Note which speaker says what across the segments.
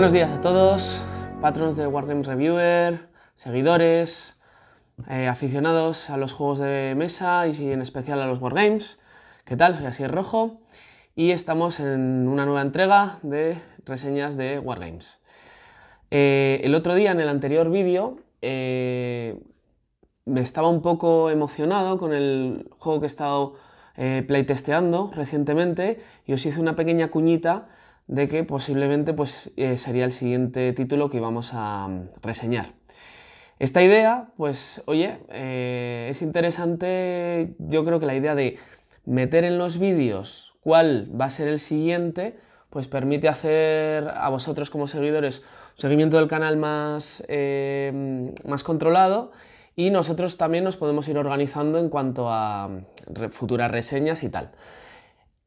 Speaker 1: Buenos días a todos, patrons de Wargame Reviewer, seguidores, eh, aficionados a los juegos de mesa y en especial a los Wargames. ¿Qué tal? Soy Asier Rojo y estamos en una nueva entrega de reseñas de Wargames. Eh, el otro día, en el anterior vídeo, eh, me estaba un poco emocionado con el juego que he estado playtesteando recientemente y os hice una pequeña cuñita de que posiblemente pues, eh, sería el siguiente título que íbamos a mm, reseñar. Esta idea, pues oye, eh, es interesante, yo creo que la idea de meter en los vídeos cuál va a ser el siguiente, pues permite hacer a vosotros como seguidores un seguimiento del canal más, eh, mm, más controlado y nosotros también nos podemos ir organizando en cuanto a mm, futuras reseñas y tal.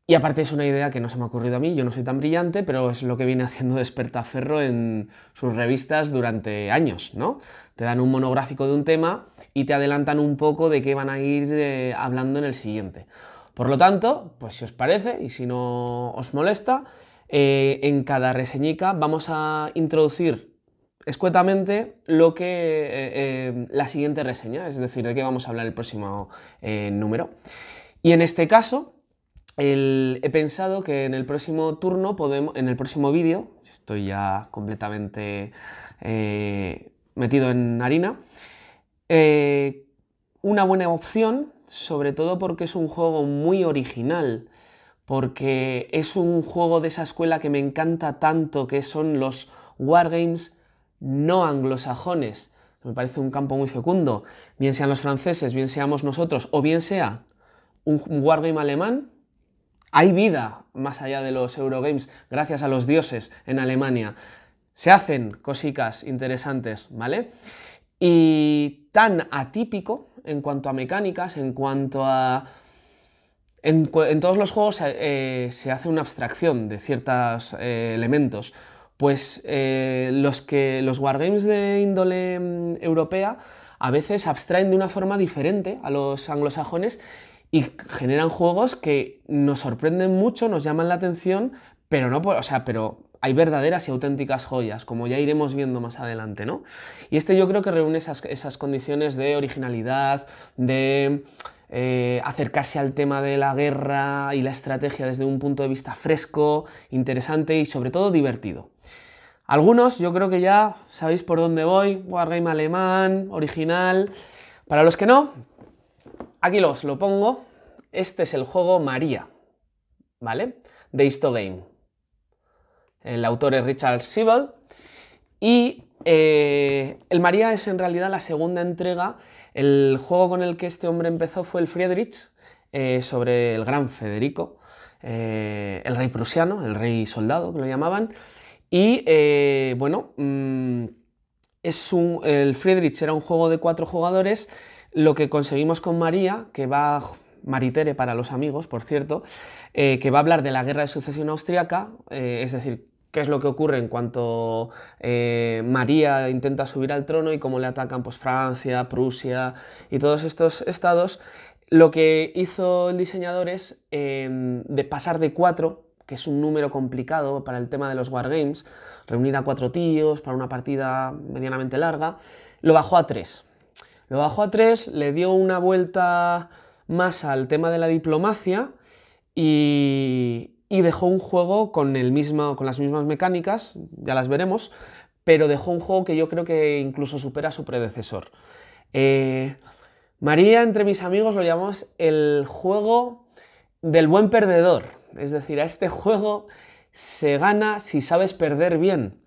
Speaker 1: Y aparte es una idea que no se me ha ocurrido a mí, yo no soy tan brillante, pero es lo que viene haciendo Despertaferro en sus revistas durante años, ¿no? Te dan un monográfico de un tema y te adelantan un poco de qué van a ir eh, hablando en el siguiente. Por lo tanto, pues si os parece y si no os molesta, eh, en cada reseñica vamos a introducir escuetamente lo que eh, la siguiente reseña, es decir, de qué vamos a hablar el próximo número. Y en este caso, he pensado que en el próximo turno podemos, en el próximo vídeo, estoy ya completamente eh, metido en harina, eh, una buena opción, sobre todo porque es un juego muy original, porque es un juego de esa escuela que me encanta tanto, que son los wargames no anglosajones. Me parece un campo muy fecundo, bien sean los franceses, bien seamos nosotros, o bien sea un wargame alemán, hay vida más allá de los Eurogames gracias a los dioses en Alemania. Se hacen cositas interesantes, ¿vale? Y tan atípico en cuanto a mecánicas, en cuanto a... En, todos los juegos eh, se hace una abstracción de ciertos eh, elementos. Pues eh, los, que, los wargames de índole mm, europea a veces abstraen de una forma diferente a los anglosajones y generan juegos que nos sorprenden mucho, nos llaman la atención, pero no, o sea, pero hay verdaderas y auténticas joyas, como ya iremos viendo más adelante, ¿no? Y este yo creo que reúne esas, condiciones de originalidad, de eh, acercarse al tema de la guerra y la estrategia desde un punto de vista fresco, interesante y sobre todo divertido. Algunos, yo creo que ya sabéis por dónde voy, Wargame alemán, original. Para los que no, Aquí los lo pongo. Este es el juego María, ¿vale? De Histogame. El autor es Richard Siebel. Y eh, el María es en realidad la segunda entrega. El juego con el que este hombre empezó fue el Friedrich, eh, sobre el gran Federico, eh, el rey prusiano, el rey soldado, que lo llamaban. Y bueno, mm, es un, el Friedrich era un juego de cuatro jugadores lo que conseguimos con María, que va Maritere para los amigos, por cierto, eh, que va a hablar de la guerra de sucesión austriaca, eh, es decir, qué es lo que ocurre en cuanto eh, María intenta subir al trono y cómo le atacan pues, Francia, Prusia y todos estos estados. Lo que hizo el diseñador es em, de pasar de cuatro, que es un número complicado para el tema de los wargames, reunir a cuatro tíos para una partida medianamente larga, lo bajó a tres. Lo bajó a tres, le dio una vuelta más al tema de la diplomacia y, dejó un juego con, el mismo, con las mismas mecánicas, ya las veremos, pero dejó un juego que yo creo que incluso supera a su predecesor. Eh, María, entre mis amigos, lo llamamos el juego del buen perdedor. Es decir, a este juego se gana si sabes perder bien.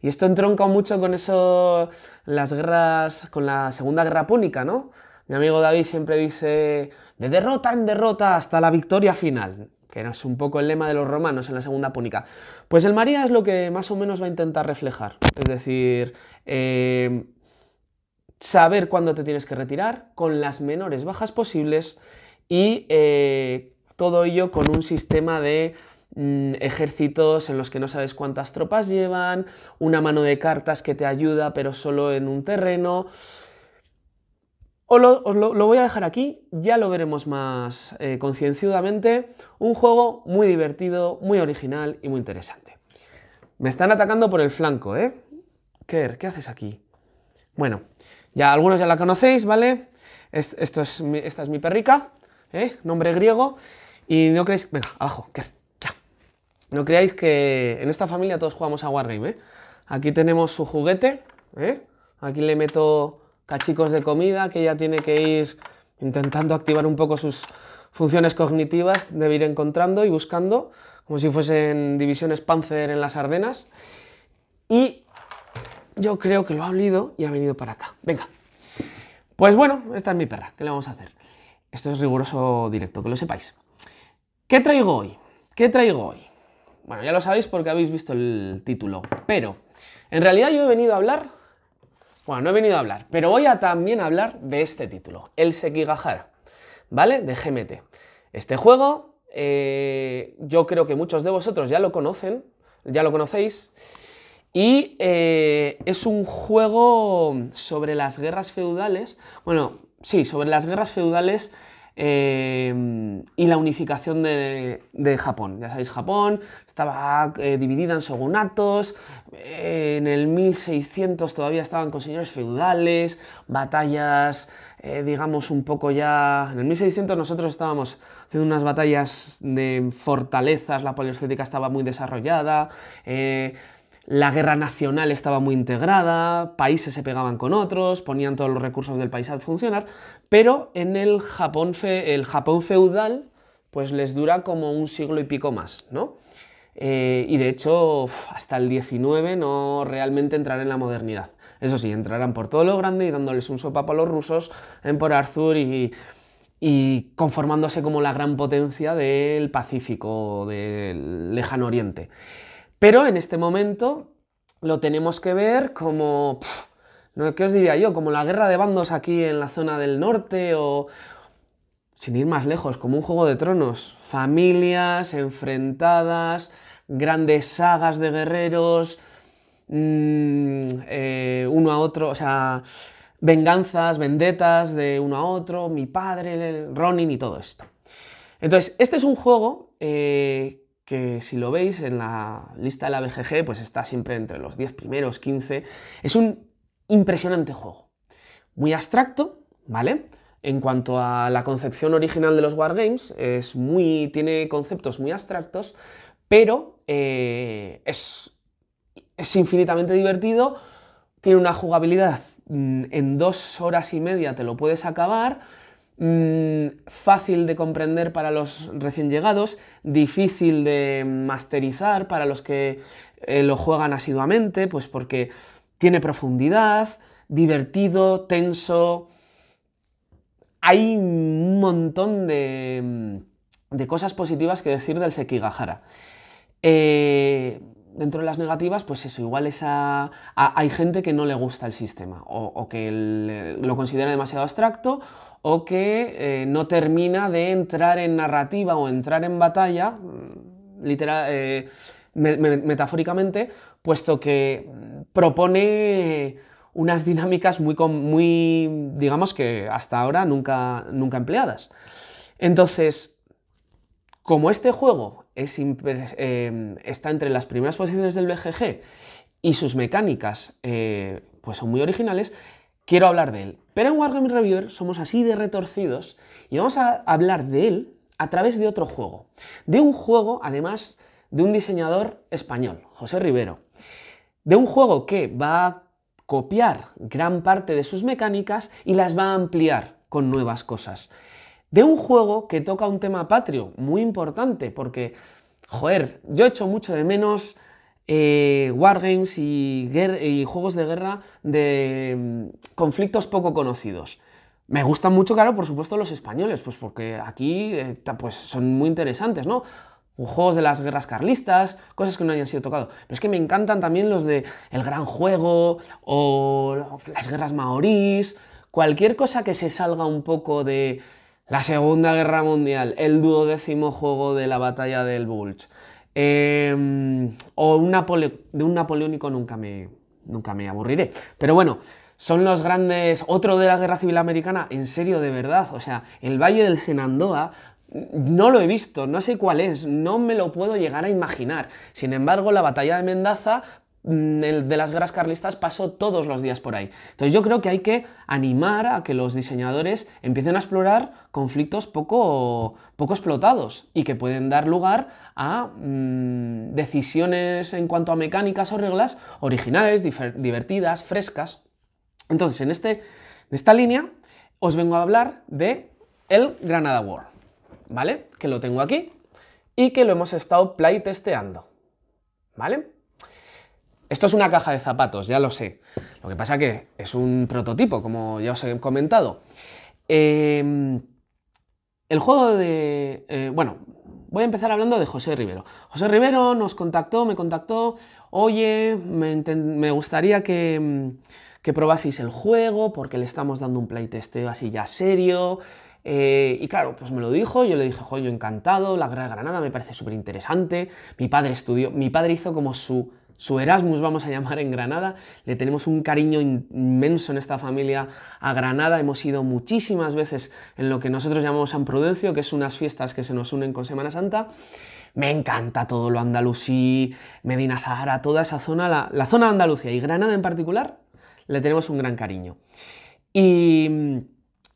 Speaker 1: Y esto entronca mucho con eso las guerras, con la Segunda Guerra Púnica, ¿no? Mi amigo David siempre dice, de derrota en derrota hasta la victoria final, que es un poco el lema de los romanos en la Segunda Púnica. Pues el María es lo que más o menos va a intentar reflejar, es decir, em, saber cuándo te tienes que retirar con las menores bajas posibles y eh, todo ello con un sistema de Mm, ejércitos en los que no sabes cuántas tropas llevan, una mano de cartas que te ayuda pero solo en un terreno. Os lo, voy a dejar aquí, ya lo veremos más eh, Un juego muy divertido, muy original y muy interesante. Me están atacando por el flanco, ¿eh? Kerr, ¿qué haces aquí? Bueno, ya algunos ya la conocéis, ¿vale? esto es esta es mi perrica, ¿eh? nombre griego. Y no creéis... Venga, abajo, Kerr. No creáis que en esta familia todos jugamos a Wargame, ¿eh? Aquí tenemos su juguete, ¿eh? Aquí le meto cachicos de comida, que ya tiene que ir intentando activar un poco sus funciones cognitivas, debe ir encontrando y buscando, como si fuesen divisiones Panzer en las Ardenas. Y yo creo que lo ha olido y ha venido para acá. Venga. Pues bueno, esta es mi perra, ¿qué le vamos a hacer? Esto es riguroso directo, que lo sepáis. ¿Qué traigo hoy? ¿Qué traigo hoy? Bueno, ya lo sabéis porque habéis visto el título, pero en realidad yo he venido a hablar, bueno, no he venido a hablar, pero voy a también hablar de este título, el Sekigahara, ¿vale? De GMT. Este juego, eh, yo creo que muchos de vosotros ya lo conocen, ya lo conocéis, y eh, es un juego sobre las guerras feudales, bueno, sí, sobre las guerras feudales Em, y la unificación de, Japón. Ya sabéis, Japón estaba eh, dividida en shogunatos, eh, en el 1600 todavía estaban con señores feudales, batallas, eh, digamos, un poco ya... En el 1600 nosotros estábamos haciendo unas batallas de fortalezas, la poliestética estaba muy desarrollada, la guerra nacional estaba muy integrada, países se pegaban con otros, ponían todos los recursos del país a funcionar, pero en el Japón, feudal pues les dura como un siglo y pico más, ¿no? Eh, y de hecho, hasta el 19 no realmente entrarán en la modernidad. Eso sí, entrarán por todo lo grande y dándoles un sopapo a los rusos en Por Arthur y conformándose como la gran potencia del Pacífico, del lejano oriente. Pero en este momento lo tenemos que ver como... ¿Qué os diría yo? Como la guerra de bandos aquí en la zona del norte o... Sin ir más lejos, como un juego de tronos. Familias enfrentadas, grandes sagas de guerreros, mm, eh, uno a otro, o sea, venganzas, vendetas de uno a otro, mi padre, Ronin y todo esto. Entonces, este es un juego eh, que si lo veis en la lista de la BGG, pues está siempre entre los 10 primeros, 15. Es un impresionante juego. Muy abstracto, ¿vale? En cuanto a la concepción original de los Wargames, es muy, tiene conceptos muy abstractos, pero eh, es, es infinitamente divertido, tiene una jugabilidad mm, en dos horas y media te lo puedes acabar Mm, fácil de comprender para los recién llegados, difícil de masterizar para los que eh, lo juegan asiduamente, pues porque tiene profundidad, divertido, tenso. Hay un montón de, mm, cosas positivas que decir del Sekigahara. Eh, dentro de las negativas, pues eso, igual esa, hay gente que no le gusta el sistema o, que lo considera demasiado abstracto o que eh, no termina de entrar en narrativa o entrar en batalla, mm, literal, eh, metafóricamente, puesto que mm, propone unas dinámicas muy, muy digamos que hasta ahora nunca, nunca empleadas. Entonces, como este juego es eh, está entre las primeras posiciones del BGG y sus mecánicas pues son muy originales, quiero hablar de él. Pero en Wargame Reviewer somos así de retorcidos y vamos a hablar de él a través de otro juego. De un juego, además, de un diseñador español, José Rivero. De un juego que va a copiar gran parte de sus mecánicas y las va a ampliar con nuevas cosas. De un juego que toca un tema patrio muy importante, porque, joder, yo echo mucho de menos eh, wargames y, juegos de guerra de mm, conflictos poco conocidos. Me gustan mucho, claro, por supuesto, los españoles, pues porque aquí eh, pues son muy interesantes, ¿no? juegos de las guerras carlistas, cosas que no hayan sido tocado. Pero es que me encantan también los de El Gran Juego o las guerras maorís, cualquier cosa que se salga un poco de la Segunda Guerra Mundial, el duodécimo juego de la batalla del Bulge. Em, o de un napoleónico nunca me, nunca me aburriré. Pero bueno, son los grandes. Otro de la Guerra Civil Americana, en serio, de verdad. O sea, el Valle del Genandoa mm, no lo he visto, no sé cuál es, no me lo puedo llegar a imaginar. Sin embargo, la batalla de Mendaza Mm, de las guerras carlistas pasó todos los días por ahí. Entonces yo creo que hay que animar a que los diseñadores empiecen a explorar conflictos poco, poco explotados y que pueden dar lugar a mm, decisiones en cuanto a mecánicas o reglas originales, divertidas, frescas. Entonces en, este, en esta línea os vengo a hablar de el Granada War, ¿vale? Que lo tengo aquí y que lo hemos estado playtesteando, ¿vale? Esto es una caja de zapatos, ya lo sé. Lo que pasa que es un prototipo, como ya os he comentado. Em, el juego de... Eh, bueno, voy a empezar hablando de José Rivero. José Rivero nos contactó, me contactó, oye, me, gustaría mm, que, probaseis el juego porque le estamos dando un playtesteo así ya serio. Eh, y claro, pues me lo dijo, yo le dije, joder, yo encantado, la Gran Granada me parece súper interesante, mi padre estudió, mi padre hizo como su su Erasmus, vamos a llamar, en Granada. Le tenemos un cariño inmenso en esta familia a Granada. Hemos ido muchísimas veces en lo que nosotros llamamos San Prudencio, que es unas fiestas que se nos unen con Semana Santa. Me encanta todo lo andalusí, Medina Zahara, toda esa zona, la, zona de Andalucía y Granada en particular, le tenemos un gran cariño. Y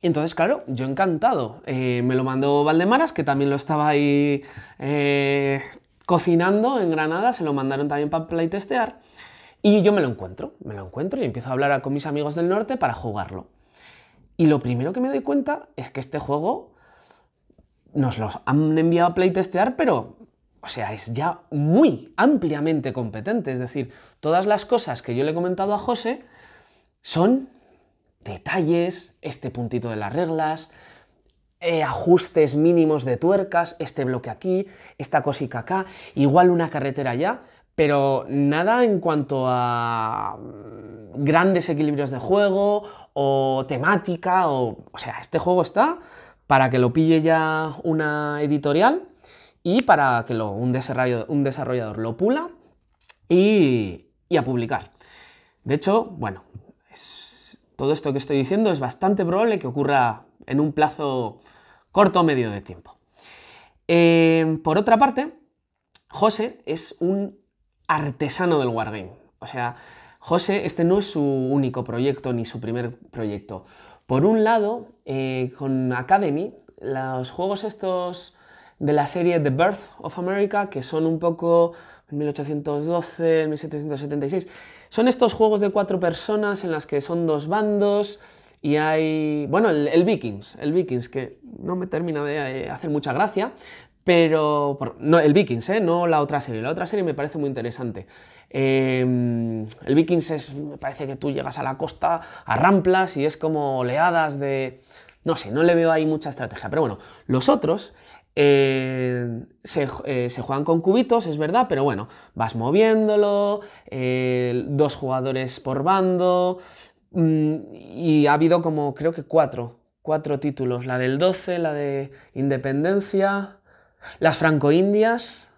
Speaker 1: entonces, claro, yo encantado. Eh, me lo mandó Valdemaras, que también lo estaba ahí eh, cocinando en Granada, se lo mandaron también para playtestear. Y yo me lo encuentro, me lo encuentro y empiezo a hablar con mis amigos del norte para jugarlo. Y lo primero que me doy cuenta es que este juego nos lo han enviado a playtestear, pero, o sea, es ya muy ampliamente competente. Es decir, todas las cosas que yo le he comentado a José son detalles, este puntito de las reglas, eh, ajustes mínimos de tuercas, este bloque aquí, esta cosica acá, igual una carretera allá, pero nada en cuanto a mm, grandes equilibrios de juego o temática, o, o sea, este juego está para que lo pille ya una editorial y para que lo, un, desarrollador, un desarrollador lo pula y, y, a publicar. De hecho, bueno, es, todo esto que estoy diciendo es bastante probable que ocurra en un plazo corto o medio de tiempo. Eh, por otra parte, José es un artesano del wargame. O sea, José, este no es su único proyecto ni su primer proyecto. Por un lado, eh, con Academy, los juegos estos de la serie The Birth of America, que son un poco 1812, 1776, son estos juegos de cuatro personas en las que son dos bandos, y hay, bueno, el, Vikings, el Vikings, que no me termina de eh, hacer mucha gracia, pero no, el Vikings, ¿eh? no la otra serie. La otra serie me parece muy interesante. Em, el Vikings es, me parece que tú llegas a la costa, a ramplas y es como oleadas de... No sé, no le veo ahí mucha estrategia. Pero bueno, los otros eh, eh, se, juegan con cubitos, es verdad, pero bueno, vas moviéndolo, dos jugadores por bando, Mm, y ha habido como, creo que cuatro, cuatro títulos, la del 12, la de Independencia, las franco-indias,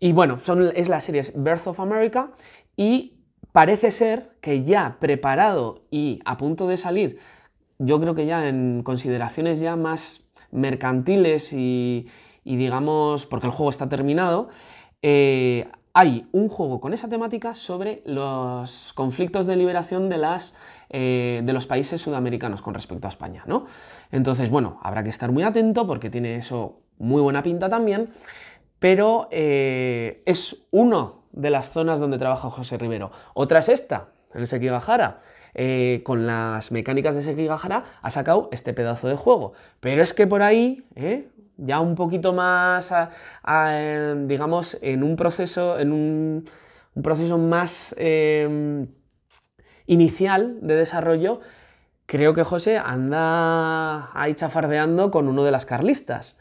Speaker 1: y bueno, son, es la serie Birth of America, y parece ser que ya preparado y a punto de salir, yo creo que ya en consideraciones ya más mercantiles y, digamos, porque el juego está terminado, eh, hay un juego con esa temática sobre los conflictos de liberación de, las, eh, de los países sudamericanos con respecto a España, ¿no? Entonces, bueno, habrá que estar muy atento porque tiene eso muy buena pinta también, pero eh, es una de las zonas donde trabaja José Rivero. Otra es esta, en el Bajara. Eh, con las mecánicas de Gahara ha sacado este pedazo de juego. Pero es que por ahí, eh, ya un poquito más, em, digamos, en un proceso, en un, proceso más em, inicial de desarrollo, creo que José anda ahí chafardeando con uno de las carlistas.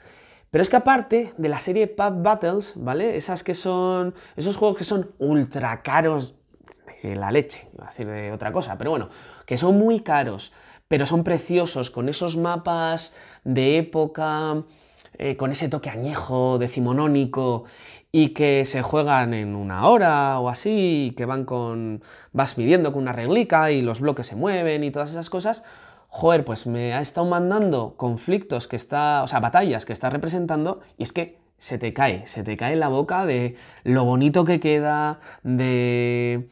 Speaker 1: Pero es que aparte de la serie Pub Battles, ¿vale? Esas que son. Esos juegos que son ultra caros eh, la leche, iba a decir de eh, otra cosa, pero bueno, que son muy caros, pero son preciosos con esos mapas de época, eh, con ese toque añejo, decimonónico, y que se juegan en una hora o así, que van con. vas midiendo con una reglica y los bloques se mueven y todas esas cosas. Joder, pues me ha estado mandando conflictos que está. o sea, batallas que está representando, y es que se te cae, se te cae en la boca de lo bonito que queda, de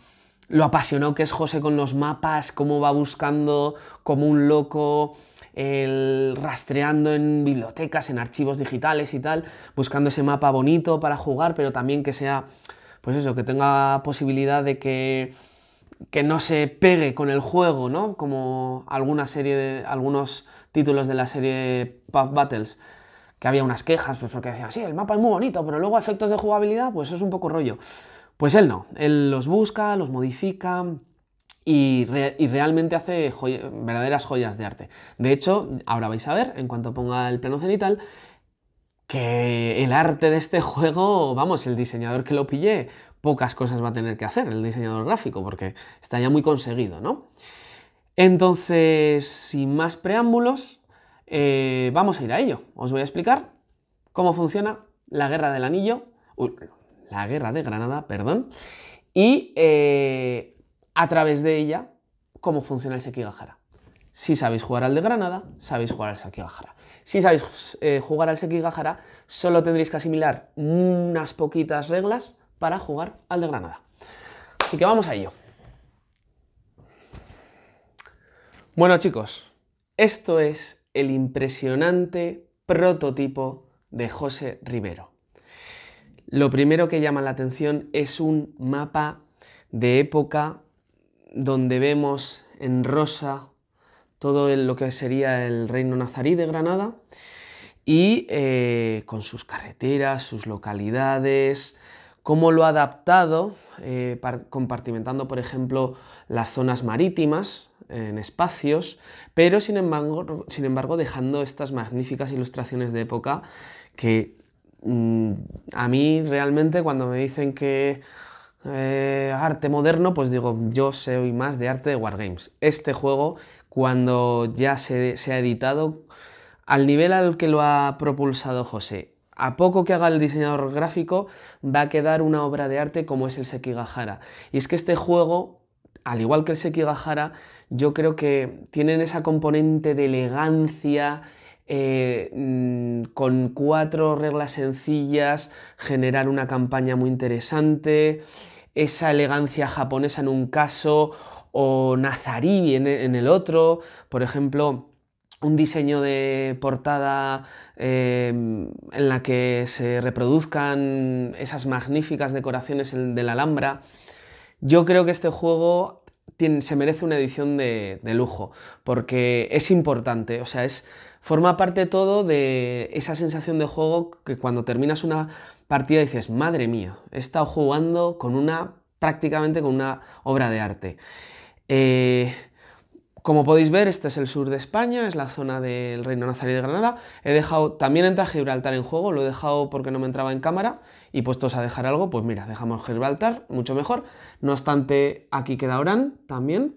Speaker 1: lo apasionado que es José con los mapas, cómo va buscando como un loco, el rastreando en bibliotecas, en archivos digitales y tal, buscando ese mapa bonito para jugar, pero también que sea, pues eso, que tenga posibilidad de que, que no se pegue con el juego, ¿no? Como alguna serie de, algunos títulos de la serie Puff Battles, que había unas quejas, pues porque decían, sí, el mapa es muy bonito, pero luego efectos de jugabilidad, pues eso es un poco rollo. Pues él no, él los busca, los modifica, y, realmente hace verdaderas joyas de arte. De hecho, ahora vais a ver, en cuanto ponga el plano cenital, que el arte de este juego, vamos, el diseñador que lo pille, pocas cosas va a tener que hacer, el diseñador gráfico, porque está ya muy conseguido, ¿no? Entonces, sin más preámbulos, eh, vamos a ir a ello. Os voy a explicar cómo funciona la guerra del anillo, la guerra de Granada, perdón, y eh, a través de ella cómo funciona el Sekigahara. Si sabéis jugar al de Granada, sabéis jugar al Sekigahara. Si sabéis eh, jugar al Sekigahara, solo tendréis que asimilar unas poquitas reglas para jugar al de Granada. Así que vamos a ello. Bueno chicos, esto es el impresionante prototipo de José Rivero. Lo primero que llama la atención es un mapa de época donde vemos en rosa todo lo que sería el reino nazarí de Granada y eh, con sus carreteras, sus localidades, cómo lo ha adaptado, eh, compartimentando, por ejemplo, las zonas marítimas en espacios, pero sin embargo, sin embargo dejando estas magníficas ilustraciones de época que Mm, a mí realmente cuando me dicen que eh, arte moderno, pues digo, yo soy más de arte de Wargames. Este juego, cuando ya se, se, ha editado, al nivel al que lo ha propulsado José, a poco que haga el diseñador gráfico, va a quedar una obra de arte como es el Sekigahara. Y es que este juego, al igual que el Sekigahara, yo creo que tienen esa componente de elegancia, eh, mm, con cuatro reglas sencillas, generar una campaña muy interesante, esa elegancia japonesa en un caso o nazarí en, el otro, por ejemplo, un diseño de portada em, en la que se reproduzcan esas magníficas decoraciones de la Alhambra. Yo creo que este juego se merece una edición de, lujo, porque es importante, o sea, es, forma parte todo de esa sensación de juego que cuando terminas una partida dices, madre mía, he estado jugando con una, prácticamente con una obra de arte. Eh, como podéis ver, este es el sur de España, es la zona del Reino Nazarí de Granada. He dejado, también entra Gibraltar en juego, lo he dejado porque no me entraba en cámara y puestos a dejar algo, pues mira, dejamos Gibraltar, mucho mejor. No obstante, aquí queda Orán también.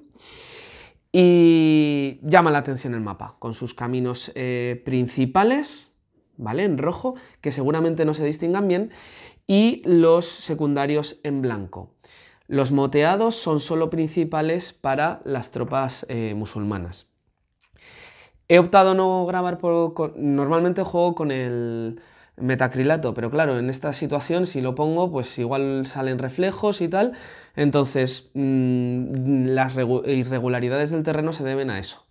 Speaker 1: Y llama la atención el mapa, con sus caminos eh, principales, ¿vale? En rojo, que seguramente no se distingan bien, y los secundarios en blanco. Los moteados son solo principales para las tropas eh, musulmanas. He optado no grabar por... normalmente juego con el metacrilato, pero claro, en esta situación si lo pongo, pues igual salen reflejos y tal, entonces, mm, las irregularidades del terreno se deben a eso,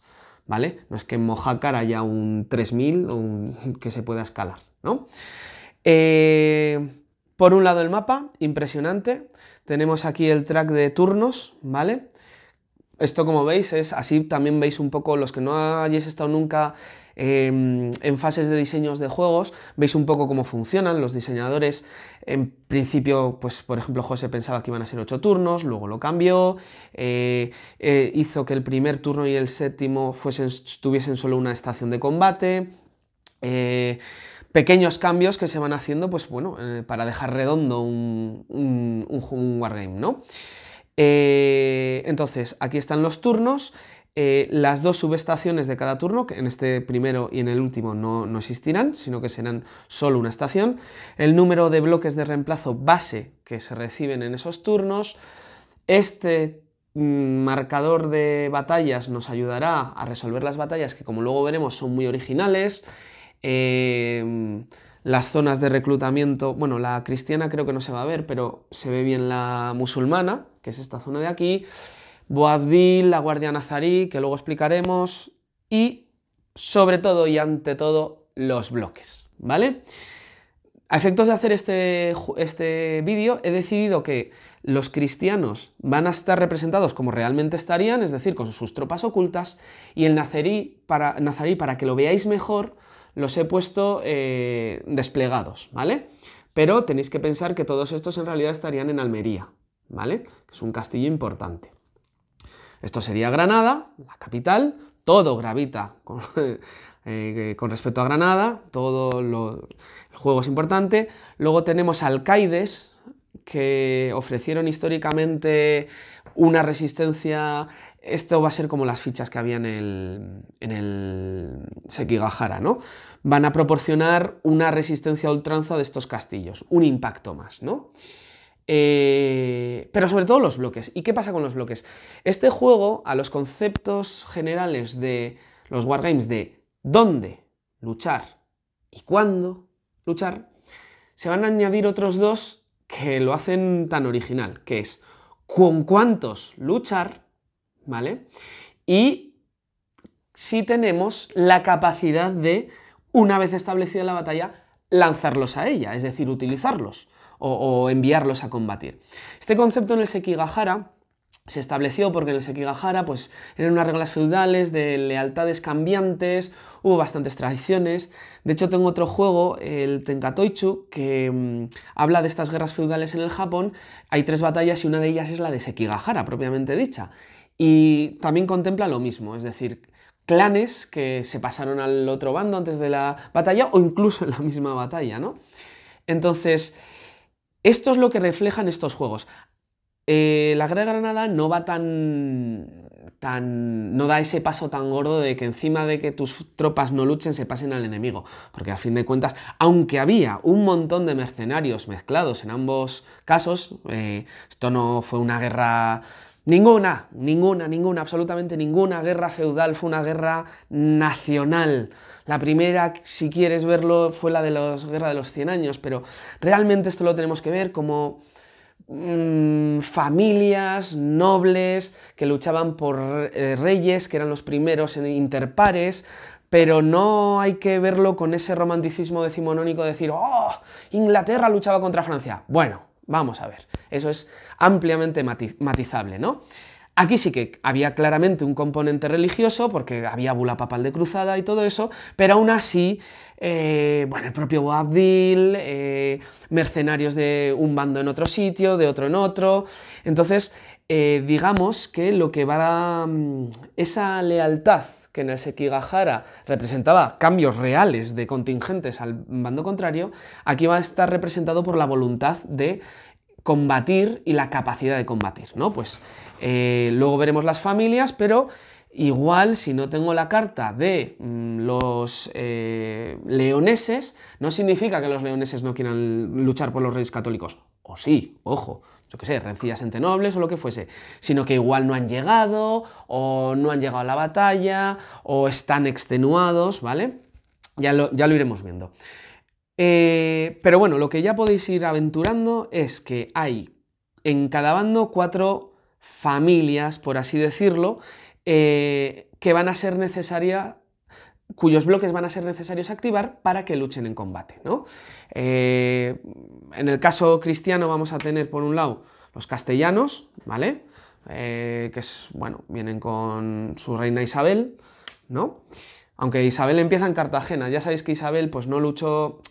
Speaker 1: ¿vale? No es que en Mojácar haya un 3000 que se pueda escalar, ¿no? Eh, por un lado el mapa, impresionante. Tenemos aquí el track de turnos, ¿vale? Esto como veis es así, también veis un poco los que no hayáis estado nunca Em, en fases de diseños de juegos, veis un poco cómo funcionan los diseñadores. En principio, pues por ejemplo, José pensaba que iban a ser ocho turnos, luego lo cambió, eh, eh, hizo que el primer turno y el séptimo fuesen, tuviesen solo una estación de combate eh, pequeños cambios que se van haciendo, pues bueno, para dejar redondo un, wargame, ¿no? entonces, aquí están los turnos. Eh, las dos subestaciones de cada turno, que en este primero y en el último no, existirán, sino que serán solo una estación, el número de bloques de reemplazo base que se reciben en esos turnos, este mm, marcador de batallas nos ayudará a resolver las batallas que como luego veremos son muy originales, em, las zonas de reclutamiento, bueno, la cristiana creo que no se va a ver, pero se ve bien la musulmana, que es esta zona de aquí, Boabdil, la Guardia Nazarí, que luego explicaremos, y sobre todo y ante todo los bloques, ¿vale? A efectos de hacer este, este, vídeo, he decidido que los cristianos van a estar representados como realmente estarían, es decir, con sus tropas ocultas, y el nazarí, para, nazarí, para que lo veáis mejor, los he puesto eh, desplegados, ¿vale? Pero tenéis que pensar que todos estos en realidad estarían en Almería, ¿vale? Que es un castillo importante. Esto sería Granada, la capital, todo gravita con, eh, eh, respecto a Granada, todo el juego es importante. Luego tenemos alcaides que ofrecieron históricamente una resistencia. Esto va a ser como las fichas que había en el, en el Sekigahara, ¿no? Van a proporcionar una resistencia a ultranza de estos castillos, un impacto más, ¿no? Eh, pero sobre todo los bloques. ¿Y qué pasa con los bloques? Este juego, a los conceptos generales de los wargames de dónde luchar y cuándo luchar, se van a añadir otros dos que lo hacen tan original, que es con cuántos luchar, ¿vale? Y si tenemos la capacidad de, una vez establecida la batalla, lanzarlos a ella, es decir, utilizarlos o, enviarlos a combatir. Este concepto en el Sekigahara se estableció porque en el Sekigahara pues, eran unas reglas feudales de lealtades cambiantes, hubo bastantes tradiciones. De hecho, tengo otro juego, el Tenkatoichu, que mm, habla de estas guerras feudales en el Japón. Hay tres batallas y una de ellas es la de Sekigahara, propiamente dicha. Y también contempla lo mismo, es decir, clanes que se pasaron al otro bando antes de la batalla o incluso en la misma batalla, ¿no? Entonces, esto es lo que reflejan estos juegos. La eh, la Gran Granada no va tan, tan. no da ese paso tan gordo de que encima de que tus tropas no luchen se pasen al enemigo. Porque a fin de cuentas, aunque había un montón de mercenarios mezclados en ambos casos, eh, esto no fue una guerra. Ninguna, ninguna, ninguna, absolutamente ninguna guerra feudal, fue una guerra nacional. La primera, si quieres verlo, fue la de la Guerra de los 100 Años, pero realmente esto lo tenemos que ver como mm, familias nobles que luchaban por eh, reyes, que eran los primeros en interpares, pero no hay que verlo con ese romanticismo decimonónico de decir, ¡oh! Inglaterra luchaba contra Francia. Bueno, vamos a ver, eso es ampliamente matizable, ¿no? Aquí sí que había claramente un componente religioso, porque había bula papal de cruzada y todo eso, pero aún así, eh, bueno, el propio Boabdil, eh, mercenarios de un bando en otro sitio, de otro en otro. Entonces, eh, digamos que lo que va a. Mm, esa lealtad que en el Sekigahara representaba cambios reales de contingentes al bando contrario, aquí va a estar representado por la voluntad de combatir y la capacidad de combatir, ¿no? Pues eh, luego veremos las familias, pero igual si no tengo la carta de mm, los eh, leoneses, no significa que los leoneses no quieran luchar por los reyes católicos. O sí, ojo, yo qué sé, rencillas entre nobles o lo que fuese, sino que igual no han llegado, o no han llegado a la batalla, o están extenuados, ¿vale? Ya ya lo iremos viendo. Eh, pero bueno, lo que ya podéis ir aventurando es que hay en cada bando cuatro familias, por así decirlo, eh, que van a ser necesarias cuyos bloques van a ser necesarios activar para que luchen en combate. ¿no? Eh, en el caso cristiano vamos a tener por un lado los castellanos, ¿vale? que es, bueno, vienen con su reina Isabel, ¿no? Aunque Isabel empieza en Cartagena, ya sabéis que Isabel pues no luchó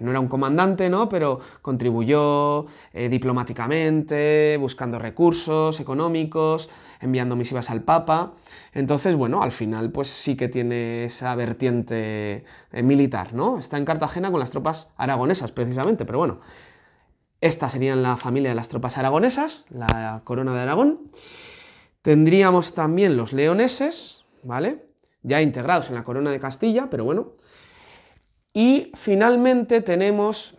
Speaker 1: no era un comandante, ¿no? Pero contribuyó eh, diplomáticamente, buscando recursos económicos, enviando misivas al Papa. Entonces, bueno, al final, pues sí que tiene esa vertiente eh, militar, ¿no? Está en Cartagena con las tropas aragonesas, precisamente, pero bueno. Esta serían la familia de las tropas aragonesas, la corona de Aragón. Tendríamos también los leoneses, ¿vale? Ya integrados en la corona de Castilla, pero bueno, y finalmente tenemos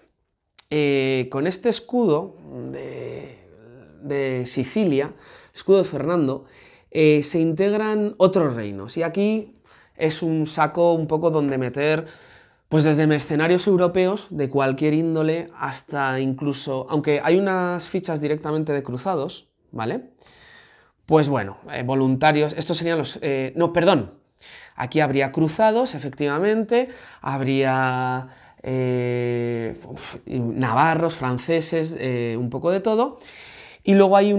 Speaker 1: eh, con este escudo de, Sicilia, escudo de Fernando, eh, se integran otros reinos. Y aquí es un saco un poco donde meter, pues desde mercenarios europeos de cualquier índole hasta incluso, aunque hay unas fichas directamente de cruzados, ¿vale? Pues bueno, eh, voluntarios, estos serían los... no, perdón, Aquí habría cruzados, efectivamente, habría eh, navarros, franceses, eh, un poco de todo. Y luego hay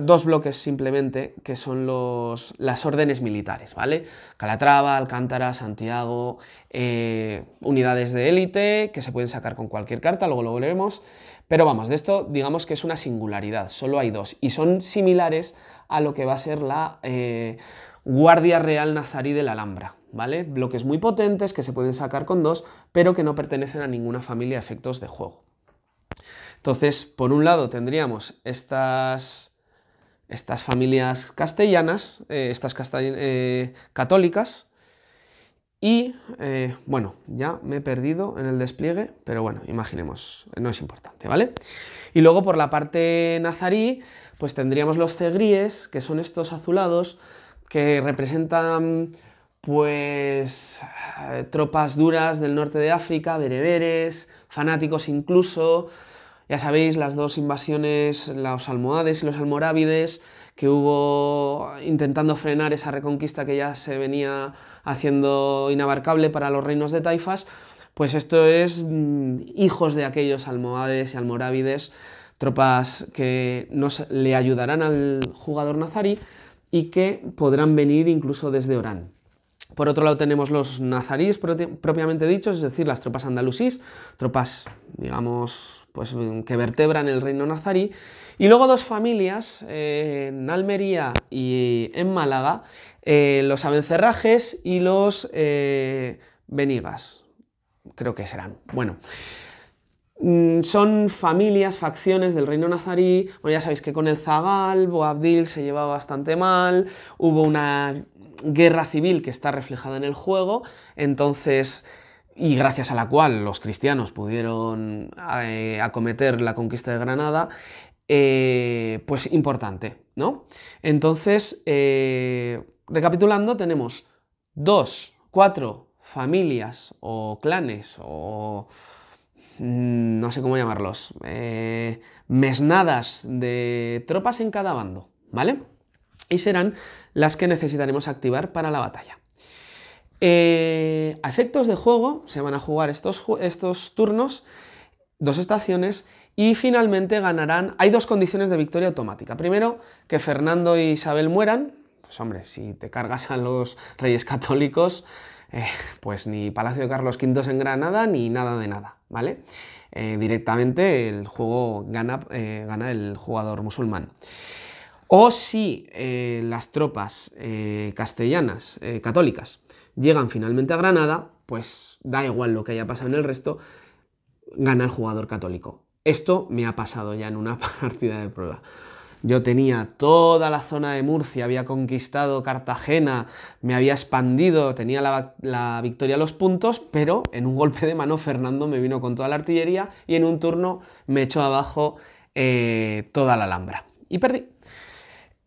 Speaker 1: dos bloques simplemente que son las órdenes militares, ¿vale? Calatrava, Alcántara, Santiago, eh, unidades de élite que se pueden sacar con cualquier carta, luego lo volvemos, Pero vamos, de esto digamos que es una singularidad, solo hay dos y son similares a lo que va a ser la, Guardia Real Nazarí de la Alhambra, ¿vale? Bloques muy potentes que se pueden sacar con dos, pero que no pertenecen a ninguna familia de efectos de juego. Entonces, por un lado tendríamos estas, estas familias castellanas, eh, estas eh, católicas, y eh, bueno, ya me he perdido en el despliegue, pero bueno, imaginemos, no es importante, ¿vale? Y luego por la parte nazarí, pues tendríamos los cegríes, que son estos azulados, que representan pues eh, tropas duras del norte de África, bereberes, fanáticos incluso. Ya sabéis, las dos invasiones, los almohades y los almorávides, que hubo intentando frenar esa reconquista que ya se venía haciendo inabarcable para los reinos de Taifas, pues esto es mm, hijos de aquellos almohades y almorávides, tropas que nos, le ayudarán al jugador nazarí y que podrán venir incluso desde Orán. Por otro lado tenemos los nazaríes propiamente dichos, es decir, las tropas andalusíes, tropas, digamos, pues que vertebran el reino nazarí, y luego dos familias, eh, en Almería y en Málaga, eh, los abencerrajes y los eh, creo que serán. Bueno, Mm, son familias, facciones del reino nazarí. Bueno, ya sabéis que con el Zagal, Boabdil se llevaba bastante mal, hubo una guerra civil que está reflejada en el juego, entonces, y gracias a la cual los cristianos pudieron eh, acometer la conquista de Granada, eh, pues importante, ¿no? Entonces, eh, recapitulando, tenemos dos, cuatro familias o clanes o Mm, no sé cómo llamarlos, eh, mesnadas de tropas en cada bando, ¿vale? Y serán las que necesitaremos activar para la batalla. Eh, a efectos de juego, se van a jugar estos, estos turnos, dos estaciones, y finalmente ganarán... Hay dos condiciones de victoria automática. Primero, que Fernando y e Isabel mueran. Pues hombre, si te cargas a los reyes católicos, eh, pues ni Palacio de Carlos V en Granada ni nada de nada, ¿vale? Eh, directamente el juego eh, gana el jugador musulmán. O si las tropas castellanas, católicas, llegan finalmente a Granada, pues da igual lo que haya pasado en el resto, gana el jugador católico. Esto me ha pasado ya en una partida de prueba. Yo tenía toda la zona de Murcia, había conquistado Cartagena, me había expandido, tenía la, victoria a los puntos, pero en un golpe de mano Fernando me vino con toda la artillería y en un turno me echó abajo eh, toda la Alhambra. Y perdí.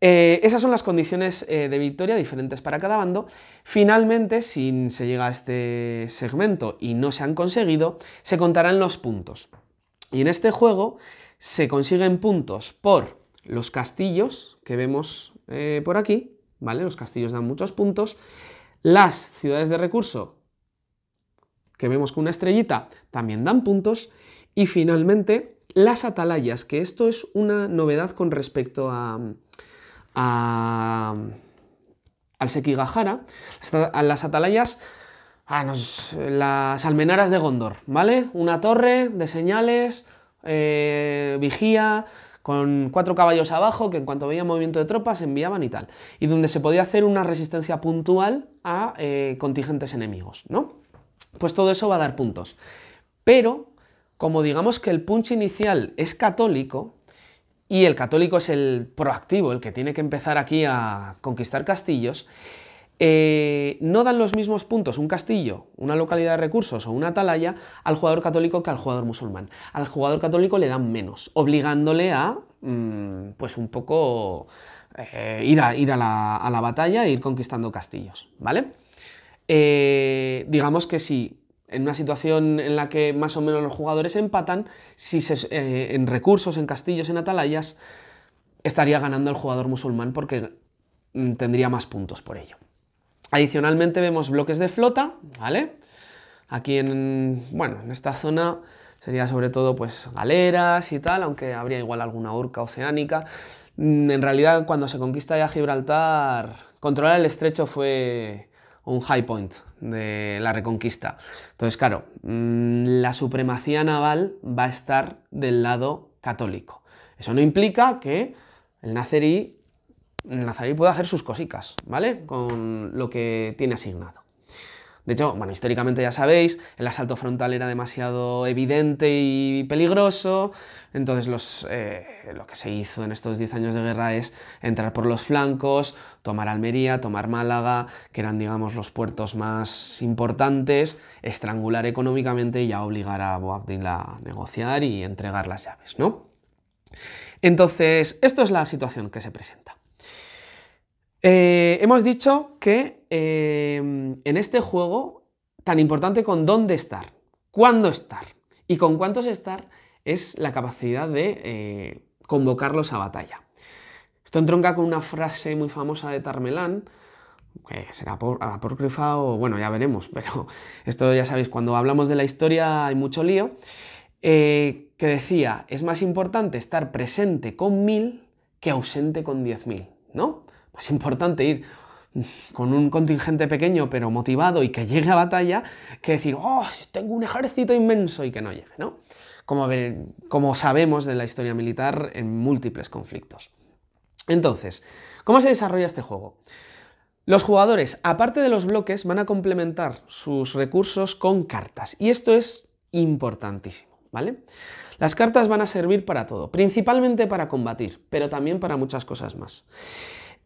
Speaker 1: Eh, esas son las condiciones eh, de victoria diferentes para cada bando. Finalmente, si se llega a este segmento y no se han conseguido, se contarán los puntos. Y en este juego se consiguen puntos por los castillos que vemos eh, por aquí, ¿vale? Los castillos dan muchos puntos. Las ciudades de recurso, que vemos con una estrellita, también dan puntos. Y finalmente, las atalayas, que esto es una novedad con respecto a, al Sekigahara. Las atalayas, a las almenaras de Gondor, ¿vale? Una torre de señales, eh, vigía, con cuatro caballos abajo que en cuanto veía movimiento de tropas enviaban y tal, y donde se podía hacer una resistencia puntual a eh, contingentes enemigos, ¿no? Pues todo eso va a dar puntos. Pero, como digamos que el punch inicial es católico, y el católico es el proactivo, el que tiene que empezar aquí a conquistar castillos, eh, no dan los mismos puntos un castillo, una localidad de recursos o una atalaya al jugador católico que al jugador musulmán. Al jugador católico le dan menos, obligándole a, mm, pues un poco, eh, ir, a, ir a, la, batalla e ir conquistando castillos, ¿vale? Eh, digamos que si en una situación en la que más o menos los jugadores empatan, si en recursos, en castillos, en atalayas, estaría ganando el jugador musulmán porque mm, tendría más puntos por ello. Adicionalmente vemos bloques de flota, ¿vale? Aquí en, bueno, en esta zona sería sobre todo pues galeras y tal, aunque habría igual alguna urca oceánica. Mm, en realidad cuando se conquista ya Gibraltar, controlar el estrecho fue un high point de la reconquista. Entonces, claro, mm, la supremacía naval va a estar del lado católico. Eso no implica que el nacerí Nazarí puede hacer sus cositas, ¿vale? Con lo que tiene asignado. De hecho, bueno, históricamente ya sabéis, el asalto frontal era demasiado evidente y peligroso, entonces eh, lo que se hizo en estos 10 años de guerra es entrar por los flancos, tomar Almería, tomar Málaga, que eran, digamos, los puertos más importantes, estrangular económicamente y ya obligar a Boabdil a negociar y entregar las llaves, ¿no? Entonces, esto es la situación que se presenta. Eh, hemos dicho que em, en este juego, tan importante con dónde estar, cuándo estar y con cuántos estar es la capacidad de eh, convocarlos a batalla. Esto entronca con una frase muy famosa de Tarmelán, que será apócrifa o bueno, ya veremos, pero esto ya sabéis, cuando hablamos de la historia hay mucho lío, eh, que decía, es más importante estar presente con mil que ausente con diez mil, ¿no? Es importante ir con un contingente pequeño pero motivado y que llegue a batalla que decir, oh, tengo un ejército inmenso y que no llegue, ¿no? Como, como sabemos de la historia militar en múltiples conflictos. Entonces, ¿cómo se desarrolla este juego? Los jugadores, aparte de los bloques, van a complementar sus recursos con cartas. Y esto es importantísimo, ¿vale? Las cartas van a servir para todo, principalmente para combatir, pero también para muchas cosas más.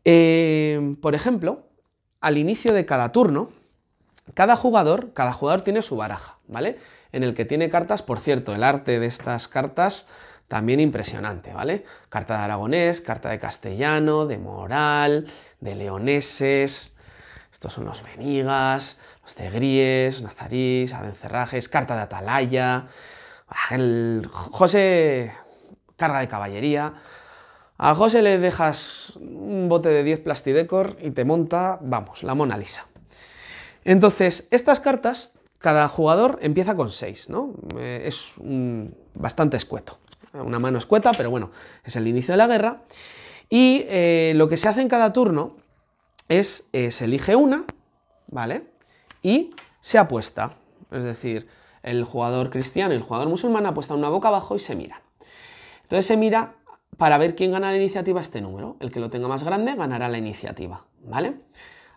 Speaker 1: Em, por ejemplo, al inicio de cada turno, cada jugador, cada jugador tiene su baraja, ¿vale? En el que tiene cartas, por cierto, el arte de estas cartas también impresionante, ¿vale? Carta de aragonés, carta de castellano, de moral, de leoneses, estos son los venigas, los de nazarís, abencerrajes, carta de atalaya, ah, José carga de caballería, a José le dejas un bote de 10 plastidecor y te monta, vamos, la Mona Lisa. Entonces, estas cartas, cada jugador empieza con 6, ¿no? Eh, es bastante escueto. Una mano escueta, pero bueno, es el inicio de la guerra. Y eh, lo que se hace en cada turno es, eh, se elige una, ¿vale? Y se apuesta. Es decir, el jugador cristiano y el jugador musulmán apuestan una boca abajo y se mira. Entonces se mira para ver quién gana la iniciativa este número. El que lo tenga más grande ganará la iniciativa, ¿vale?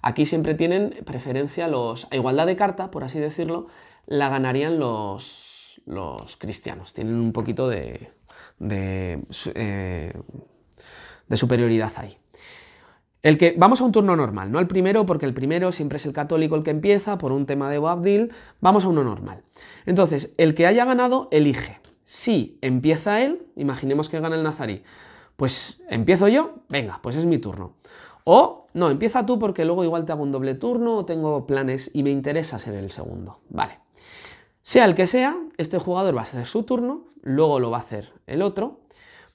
Speaker 1: Aquí siempre tienen preferencia los... A igualdad de carta, por así decirlo, la ganarían los, los cristianos. Tienen un poquito de, de, eh, superioridad ahí. El que, vamos a un turno normal, no al primero, porque el primero siempre es el católico el que empieza por un tema de Boabdil. Vamos a uno normal. Entonces, el que haya ganado, elige. Si empieza él, imaginemos que gana el nazarí, pues empiezo yo, venga, pues es mi turno. O no, empieza tú porque luego igual te hago un doble turno o tengo planes y me interesa ser el segundo. Vale. Sea el que sea, este jugador va a hacer su turno, luego lo va a hacer el otro.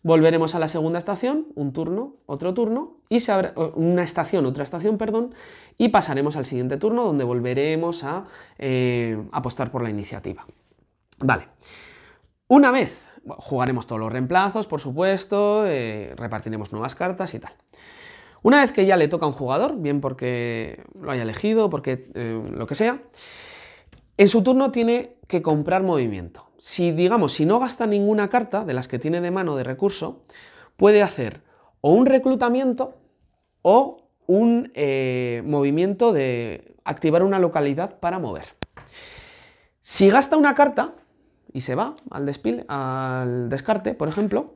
Speaker 1: Volveremos a la segunda estación, un turno, otro turno, y se abre, una estación, otra estación, perdón, y pasaremos al siguiente turno donde volveremos a eh, apostar por la iniciativa. Vale. Una vez jugaremos todos los reemplazos, por supuesto, eh, repartiremos nuevas cartas y tal. Una vez que ya le toca a un jugador, bien porque lo haya elegido, porque eh, lo que sea, en su turno tiene que comprar movimiento. Si, digamos, si no gasta ninguna carta de las que tiene de mano de recurso, puede hacer o un reclutamiento o un eh, movimiento de activar una localidad para mover. Si gasta una carta, y se va al despil, al descarte, por ejemplo,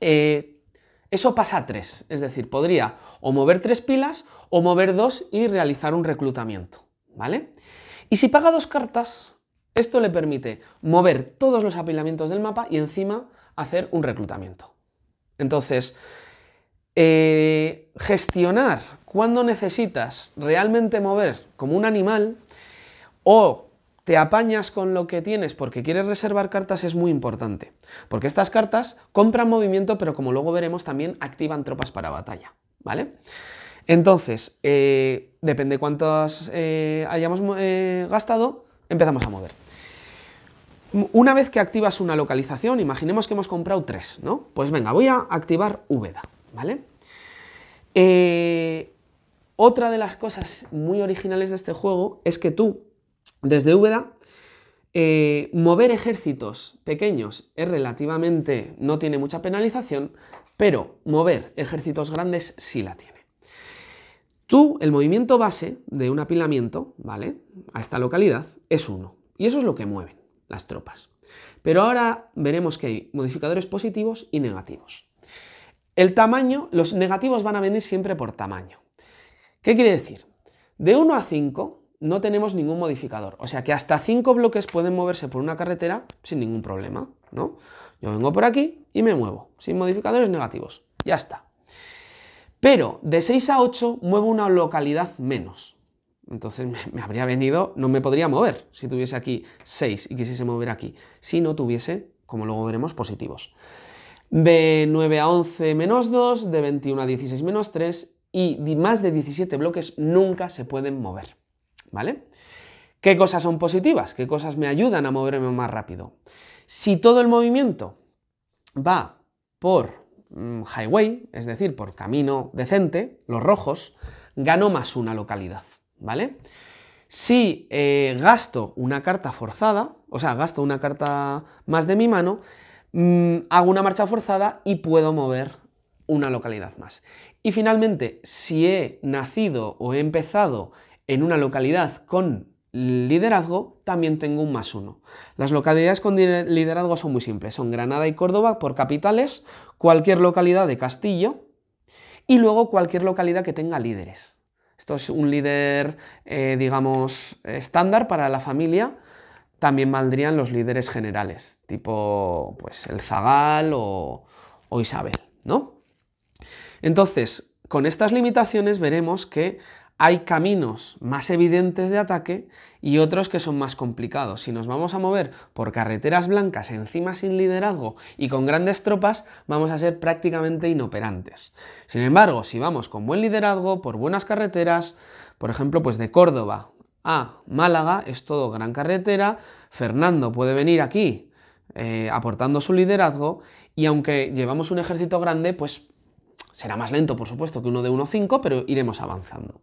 Speaker 1: eh, eso pasa a tres. es decir, podría o mover tres pilas o mover dos y realizar un reclutamiento, ¿vale? Y si paga dos cartas, esto le permite mover todos los apilamientos del mapa y encima hacer un reclutamiento. Entonces, eh, gestionar cuando necesitas realmente mover como un animal o te apañas con lo que tienes porque quieres reservar cartas es muy importante, porque estas cartas compran movimiento, pero como luego veremos también activan tropas para batalla, ¿vale? Entonces, eh, depende cuántas eh, hayamos eh, gastado, empezamos a mover. Una vez que activas una localización, imaginemos que hemos comprado tres, ¿no? Pues venga, voy a activar Úbeda, ¿vale? otra de las cosas muy originales de este juego es que tú desde Úbeda, eh, mover ejércitos pequeños es relativamente, no tiene mucha penalización, pero mover ejércitos grandes sí la tiene. Tú, el movimiento base de un apilamiento, ¿vale? A esta localidad es 1. Y eso es lo que mueven las tropas. Pero ahora veremos que hay modificadores positivos y negativos. El tamaño, los negativos van a venir siempre por tamaño. ¿Qué quiere decir? De 1 a 5, no tenemos ningún modificador. O sea que hasta 5 bloques pueden moverse por una carretera sin ningún problema, ¿no? Yo vengo por aquí y me muevo, sin modificadores negativos. Ya está. Pero de 6 a 8 muevo una localidad menos. Entonces me, me habría venido, no me podría mover si tuviese aquí 6 y quisiese mover aquí. Si no tuviese, como luego veremos, positivos. De 9 a 11 menos 2, de 21 a 16 menos 3 y más de 17 bloques nunca se pueden mover. ¿Vale? ¿Qué cosas son positivas? ¿Qué cosas me ayudan a moverme más rápido? Si todo el movimiento va por mm, highway, es decir, por camino decente, los rojos, gano más una localidad, ¿vale? Si eh, gasto una carta forzada, o sea, gasto una carta más de mi mano, mm, hago una marcha forzada y puedo mover una localidad más. Y finalmente, si he nacido o he empezado en una localidad con liderazgo, también tengo un más uno. Las localidades con liderazgo son muy simples, son Granada y Córdoba por capitales, cualquier localidad de Castillo y luego cualquier localidad que tenga líderes. Esto es un líder, eh, digamos, estándar para la familia. También valdrían los líderes generales, tipo pues el Zagal o, o Isabel, ¿no? Entonces, con estas limitaciones veremos que hay caminos más evidentes de ataque y otros que son más complicados. Si nos vamos a mover por carreteras blancas encima sin liderazgo y con grandes tropas, vamos a ser prácticamente inoperantes. Sin embargo, si vamos con buen liderazgo, por buenas carreteras, por ejemplo, pues de Córdoba a Málaga es todo gran carretera, Fernando puede venir aquí eh, aportando su liderazgo y aunque llevamos un ejército grande, pues será más lento, por supuesto, que uno de 1.5, pero iremos avanzando.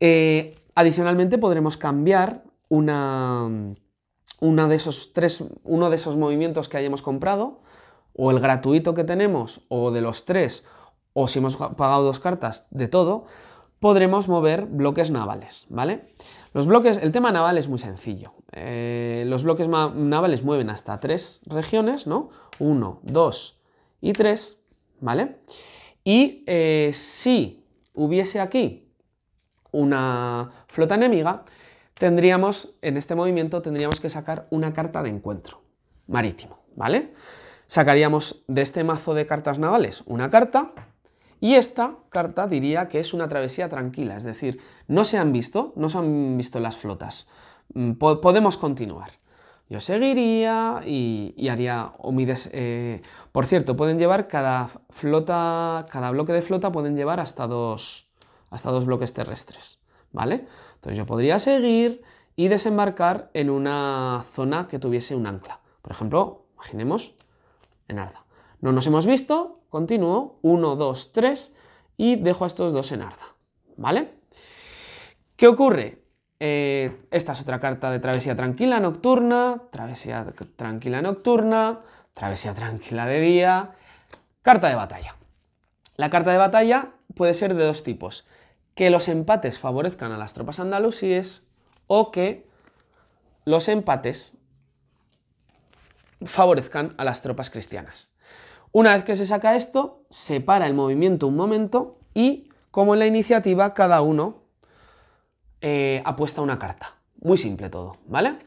Speaker 1: Eh, adicionalmente podremos cambiar una, una de esos tres, uno de esos movimientos que hayamos comprado, o el gratuito que tenemos, o de los tres, o si hemos pagado dos cartas, de todo, podremos mover bloques navales, ¿vale? Los bloques, el tema naval es muy sencillo. Eh, los bloques navales mueven hasta tres regiones, ¿no? Uno, dos y tres, ¿vale? Y eh, si hubiese aquí una flota enemiga, tendríamos, en este movimiento, tendríamos que sacar una carta de encuentro marítimo, ¿vale? Sacaríamos de este mazo de cartas navales una carta y esta carta diría que es una travesía tranquila, es decir, no se han visto, no se han visto las flotas, mm, podemos continuar. Yo seguiría y, haría o eh, por cierto, pueden llevar cada flota, cada bloque de flota pueden llevar hasta dos, hasta dos bloques terrestres, ¿vale? Entonces yo podría seguir y desembarcar en una zona que tuviese un ancla. Por ejemplo, imaginemos en Arda. No nos hemos visto, continúo, 1, 2, 3 y dejo a estos dos en Arda, ¿vale? ¿Qué ocurre? Eh, esta es otra carta de travesía tranquila nocturna, travesía tranquila nocturna, travesía tranquila de día, carta de batalla. La carta de batalla puede ser de dos tipos que los empates favorezcan a las tropas andalusíes o que los empates favorezcan a las tropas cristianas. Una vez que se saca esto, se para el movimiento un momento y, como en la iniciativa, cada uno eh, apuesta una carta. Muy simple todo, ¿vale?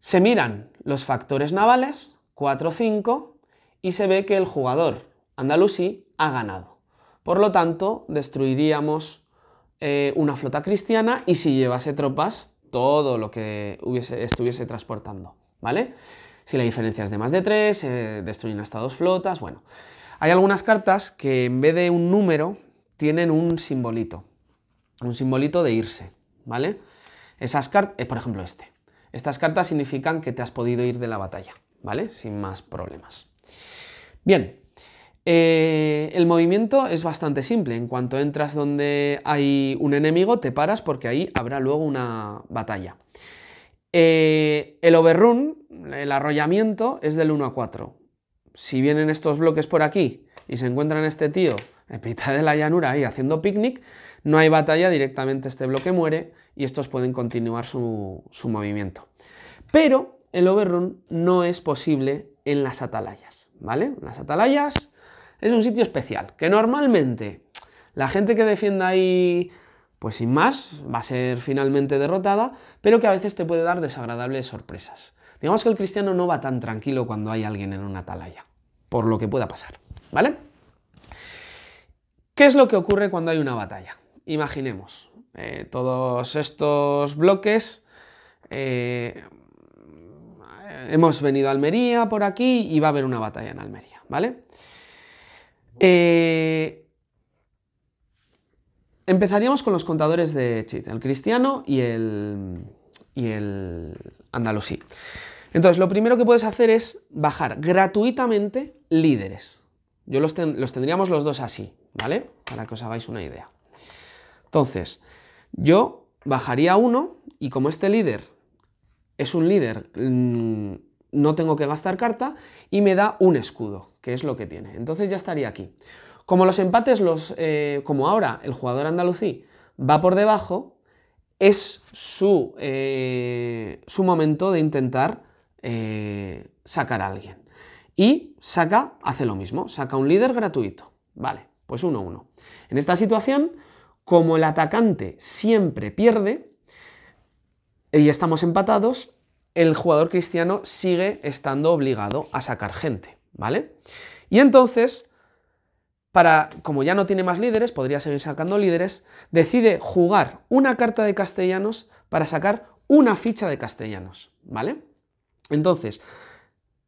Speaker 1: Se miran los factores navales, 4-5, y se ve que el jugador andalusí ha ganado. Por lo tanto, destruiríamos eh, una flota cristiana y si llevase tropas, todo lo que estuviese transportando, ¿vale? Si la diferencia es de más de tres, destruyen hasta dos flotas, bueno. Hay algunas cartas que en vez de un número tienen un simbolito, un simbolito de irse, ¿vale? Esas cartas, eh, por ejemplo este. Estas cartas significan que te has podido ir de la batalla, ¿vale? Sin más problemas. Bien, eh, el movimiento es bastante simple. En cuanto entras donde hay un enemigo, te paras porque ahí habrá luego una batalla. Eh, el overrun, el arrollamiento, es del 1 a 4. Si vienen estos bloques por aquí y se encuentran este tío en mitad de la llanura ahí haciendo picnic, no hay batalla, directamente este bloque muere y estos pueden continuar su, su movimiento. Pero el overrun no es posible en las atalayas, ¿vale? las atalayas es un sitio especial, que normalmente la gente que defienda ahí, pues sin más, va a ser finalmente derrotada, pero que a veces te puede dar desagradables sorpresas. Digamos que el cristiano no va tan tranquilo cuando hay alguien en una atalaya, por lo que pueda pasar, ¿vale? ¿Qué es lo que ocurre cuando hay una batalla? Imaginemos, eh, todos estos bloques... Eh, hemos venido a Almería por aquí y va a haber una batalla en Almería, ¿vale? Eh, empezaríamos con los contadores de cheat: el cristiano y el, y el andalusí. Entonces, lo primero que puedes hacer es bajar gratuitamente líderes. Yo los, tendríamos los dos así, ¿vale? Para que os hagáis una idea. Entonces, yo bajaría uno y como este líder es un líder mm, no tengo que gastar carta y me da un escudo, que es lo que tiene. Entonces ya estaría aquí. Como los empates, los, eh, como ahora el jugador andalucí va por debajo, es su, eh, su momento de intentar eh, sacar a alguien. Y saca, hace lo mismo, saca un líder gratuito. Vale, pues 1-1. En esta situación, como el atacante siempre pierde, y estamos empatados, el jugador cristiano sigue estando obligado a sacar gente, ¿vale? Y entonces, para, como ya no tiene más líderes, podría seguir sacando líderes, decide jugar una carta de castellanos para sacar una ficha de castellanos, ¿vale? Entonces,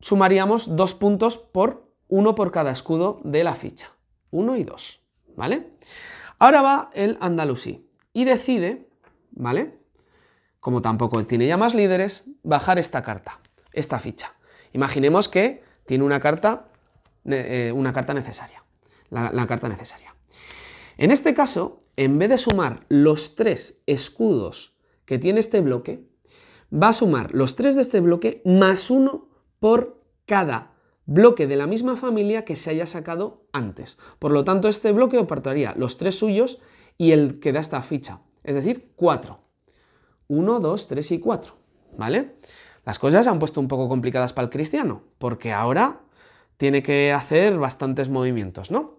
Speaker 1: sumaríamos dos puntos por uno por cada escudo de la ficha, uno y dos, ¿vale? Ahora va el andalusí y decide, ¿vale? como tampoco tiene ya más líderes, bajar esta carta, esta ficha. Imaginemos que tiene una carta, eh, una carta necesaria, la, la carta necesaria. En este caso, en vez de sumar los tres escudos que tiene este bloque, va a sumar los tres de este bloque más uno por cada bloque de la misma familia que se haya sacado antes. Por lo tanto, este bloque apartaría los tres suyos y el que da esta ficha, es decir, cuatro. 1, 2, 3 y 4, ¿vale? Las cosas se han puesto un poco complicadas para el cristiano, porque ahora tiene que hacer bastantes movimientos, ¿no?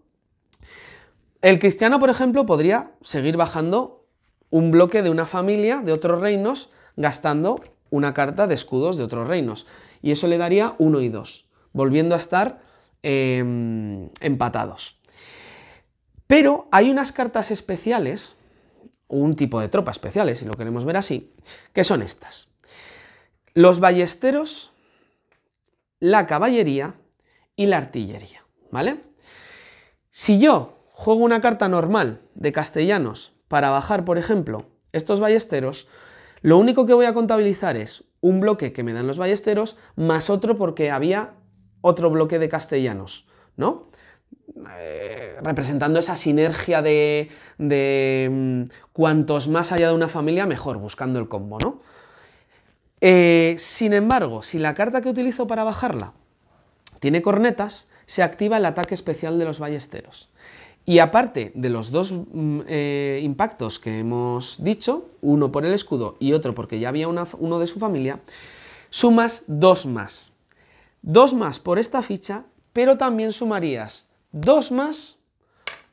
Speaker 1: El cristiano, por ejemplo, podría seguir bajando un bloque de una familia de otros reinos gastando una carta de escudos de otros reinos. Y eso le daría 1 y 2, volviendo a estar em, empatados. Pero hay unas cartas especiales un tipo de tropa especiales, si lo queremos ver así, que son estas. Los ballesteros, la caballería y la artillería, ¿vale? Si yo juego una carta normal de castellanos para bajar, por ejemplo, estos ballesteros, lo único que voy a contabilizar es un bloque que me dan los ballesteros más otro porque había otro bloque de castellanos, ¿no? Eh, representando esa sinergia de, mm, cuantos más allá de una familia, mejor, buscando el combo, ¿no? Eh, sin embargo, si la carta que utilizo para bajarla tiene cornetas, se activa el ataque especial de los ballesteros. Y aparte de los dos mm, eh, impactos que hemos dicho, uno por el escudo y otro porque ya había uno de su familia, sumas dos más. Dos más por esta ficha, pero también sumarías dos más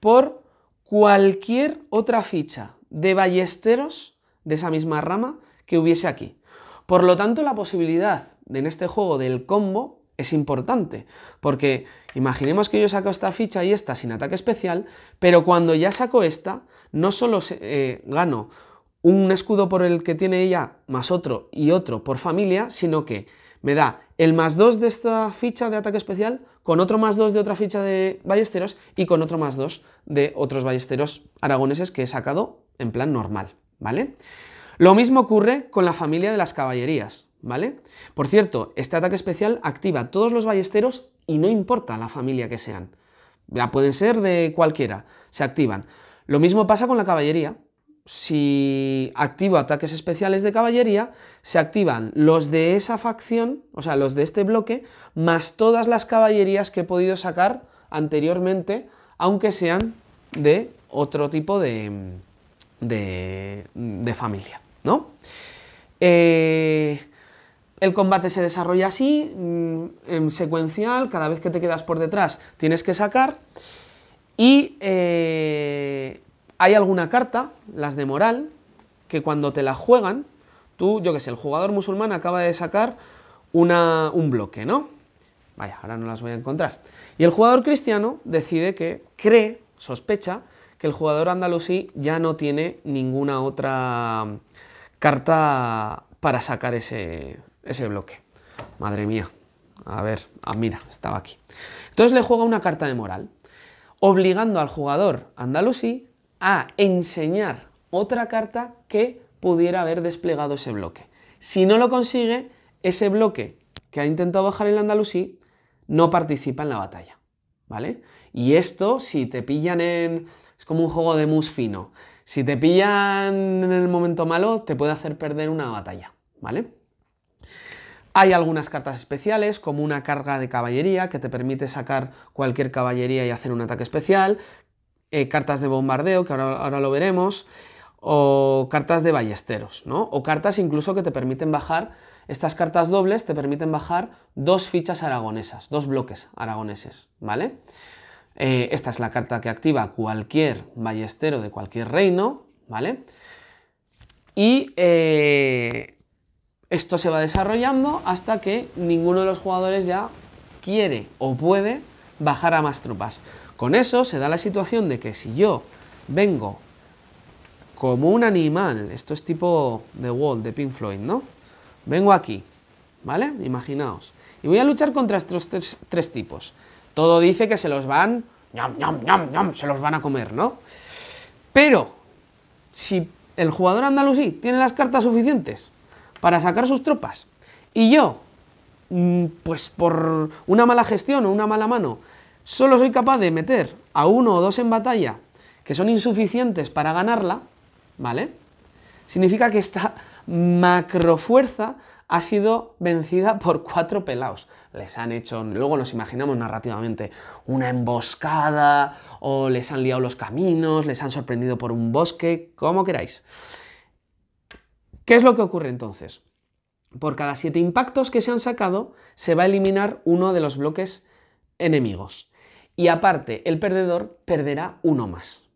Speaker 1: por cualquier otra ficha de ballesteros de esa misma rama que hubiese aquí. Por lo tanto, la posibilidad de, en este juego del combo es importante, porque imaginemos que yo saco esta ficha y esta sin ataque especial, pero cuando ya saco esta, no solo eh, gano un escudo por el que tiene ella más otro y otro por familia, sino que me da el más dos de esta ficha de ataque especial con otro más dos de otra ficha de ballesteros y con otro más dos de otros ballesteros aragoneses que he sacado en plan normal, ¿vale? Lo mismo ocurre con la familia de las caballerías, ¿vale? Por cierto, este ataque especial activa todos los ballesteros y no importa la familia que sean. Ya pueden ser de cualquiera, se activan. Lo mismo pasa con la caballería, si activo ataques especiales de caballería, se activan los de esa facción, o sea, los de este bloque, más todas las caballerías que he podido sacar anteriormente, aunque sean de otro tipo de, de, familia, ¿no? Eh, el combate se desarrolla así, mm, en secuencial, cada vez que te quedas por detrás tienes que sacar, y eh, hay alguna carta, las de moral, que cuando te la juegan, tú, yo qué sé, el jugador musulmán acaba de sacar una, un bloque, ¿no? Vaya, ahora no las voy a encontrar. Y el jugador cristiano decide que, cree, sospecha, que el jugador andalusí ya no tiene ninguna otra carta para sacar ese, bloque. Madre mía. A ver, ah, mira, estaba aquí. Entonces le juega una carta de moral, obligando al jugador andalusí a enseñar otra carta que pudiera haber desplegado ese bloque. Si no lo consigue, ese bloque que ha intentado bajar el andalusí no participa en la batalla, ¿vale? Y esto, si te pillan en... es como un juego de mus fino. Si te pillan en el momento malo, te puede hacer perder una batalla, ¿vale? Hay algunas cartas especiales, como una carga de caballería, que te permite sacar cualquier caballería y hacer un ataque especial, eh, cartas de bombardeo, que ahora, lo veremos, o cartas de ballesteros, ¿no? O cartas incluso que te permiten bajar, estas cartas dobles te permiten bajar dos fichas aragonesas, dos bloques aragoneses, ¿vale? Eh, esta es la carta que activa cualquier ballestero de cualquier reino, ¿vale? Y eh, esto se va desarrollando hasta que ninguno de los jugadores ya quiere o puede bajar a más tropas. Con eso se da la situación de que si yo vengo como un animal, esto es tipo de Wall de Pink Floyd, ¿no? Vengo aquí, ¿vale? Imaginaos. Y voy a luchar contra estos tres, tipos. Todo dice que se los van, ñam, ñam, ñam, se los van a comer, ¿no? Pero, si el jugador andalusí tiene las cartas suficientes para sacar sus tropas, y yo, mm, pues por una mala gestión o una mala mano, solo soy capaz de meter a uno o dos en batalla que son insuficientes para ganarla, ¿vale? Significa que esta macrofuerza ha sido vencida por cuatro pelados. Les han hecho, luego nos imaginamos narrativamente, una emboscada, o les han liado los caminos, les han sorprendido por un bosque, como queráis. ¿Qué es lo que ocurre entonces? Por cada siete impactos que se han sacado, se va a eliminar uno de los bloques enemigos y aparte el perdedor perderá uno más.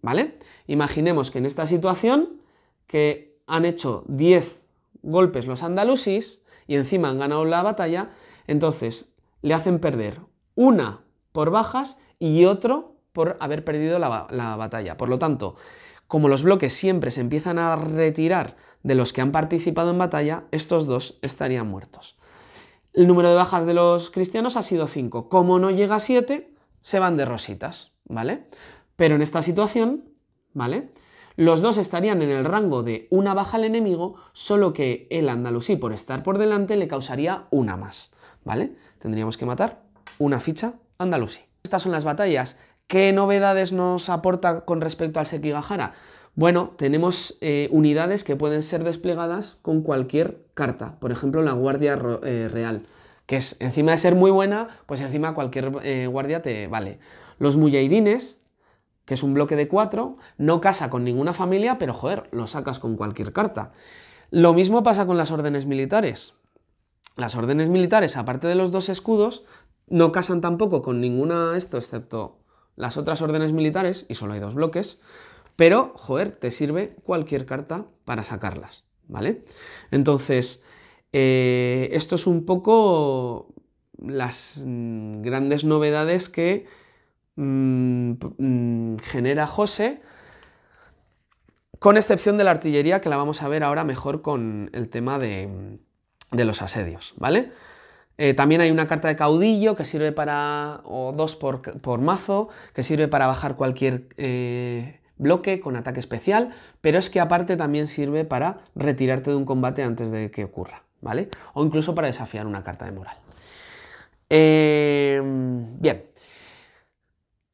Speaker 1: ¿Vale? Imaginemos que en esta situación que han hecho 10 golpes los andalusis y encima han ganado la batalla, entonces le hacen perder una por bajas y otro por haber perdido la, la batalla. Por lo tanto, como los bloques siempre se empiezan a retirar de los que han participado en batalla, estos dos estarían muertos. El número de bajas de los cristianos ha sido 5. Como no llega a 7, se van de rositas, ¿vale? Pero en esta situación, ¿vale? Los dos estarían en el rango de una baja al enemigo, solo que el andalusí, por estar por delante, le causaría una más, ¿vale? Tendríamos que matar una ficha andalusí. Estas son las batallas. ¿Qué novedades nos aporta con respecto al Sekigahara? Bueno, tenemos eh, unidades que pueden ser desplegadas con cualquier carta, por ejemplo la Guardia eh, Real que es encima de ser muy buena, pues encima cualquier eh, guardia te vale. Los muyaidines, que es un bloque de cuatro, no casa con ninguna familia, pero joder, lo sacas con cualquier carta. Lo mismo pasa con las órdenes militares. Las órdenes militares, aparte de los dos escudos, no casan tampoco con ninguna esto, excepto las otras órdenes militares, y solo hay dos bloques, pero, joder, te sirve cualquier carta para sacarlas, ¿vale? Entonces, eh, esto es un poco las mm, grandes novedades que mm, mm, genera José, con excepción de la artillería, que la vamos a ver ahora mejor con el tema de, los asedios, ¿vale? Eh, también hay una carta de caudillo que sirve para, o dos por, mazo, que sirve para bajar cualquier eh, bloque con ataque especial, pero es que aparte también sirve para retirarte de un combate antes de que ocurra. ¿vale? O incluso para desafiar una carta de moral. Em, bien.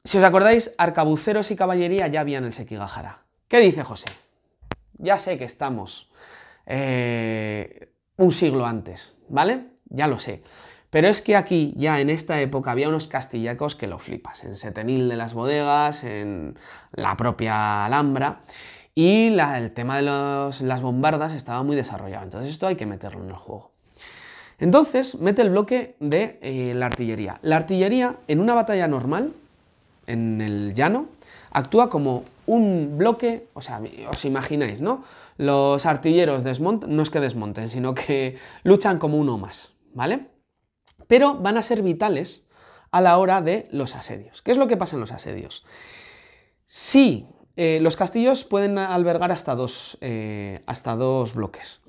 Speaker 1: Si os acordáis, arcabuceros y caballería ya habían en el Sekigahara. ¿Qué dice José? Ya sé que estamos eh, un siglo antes, ¿vale? Ya lo sé. Pero es que aquí, ya en esta época, había unos castillacos que lo flipas, en Setenil de las bodegas, en la propia Alhambra, y el tema de las bombardas estaba muy desarrollado, entonces esto hay que meterlo en el juego. Entonces mete el bloque de eh, la artillería. La artillería en una batalla normal, en el llano, actúa como un bloque, o sea, os imagináis, ¿no? Los artilleros desmontan, no es que desmonten, sino que luchan como uno más, ¿vale? Pero van a ser vitales a la hora de los asedios. ¿Qué es lo que pasa en los asedios? Si eh, los castillos pueden albergar hasta dos, eh, hasta bloques.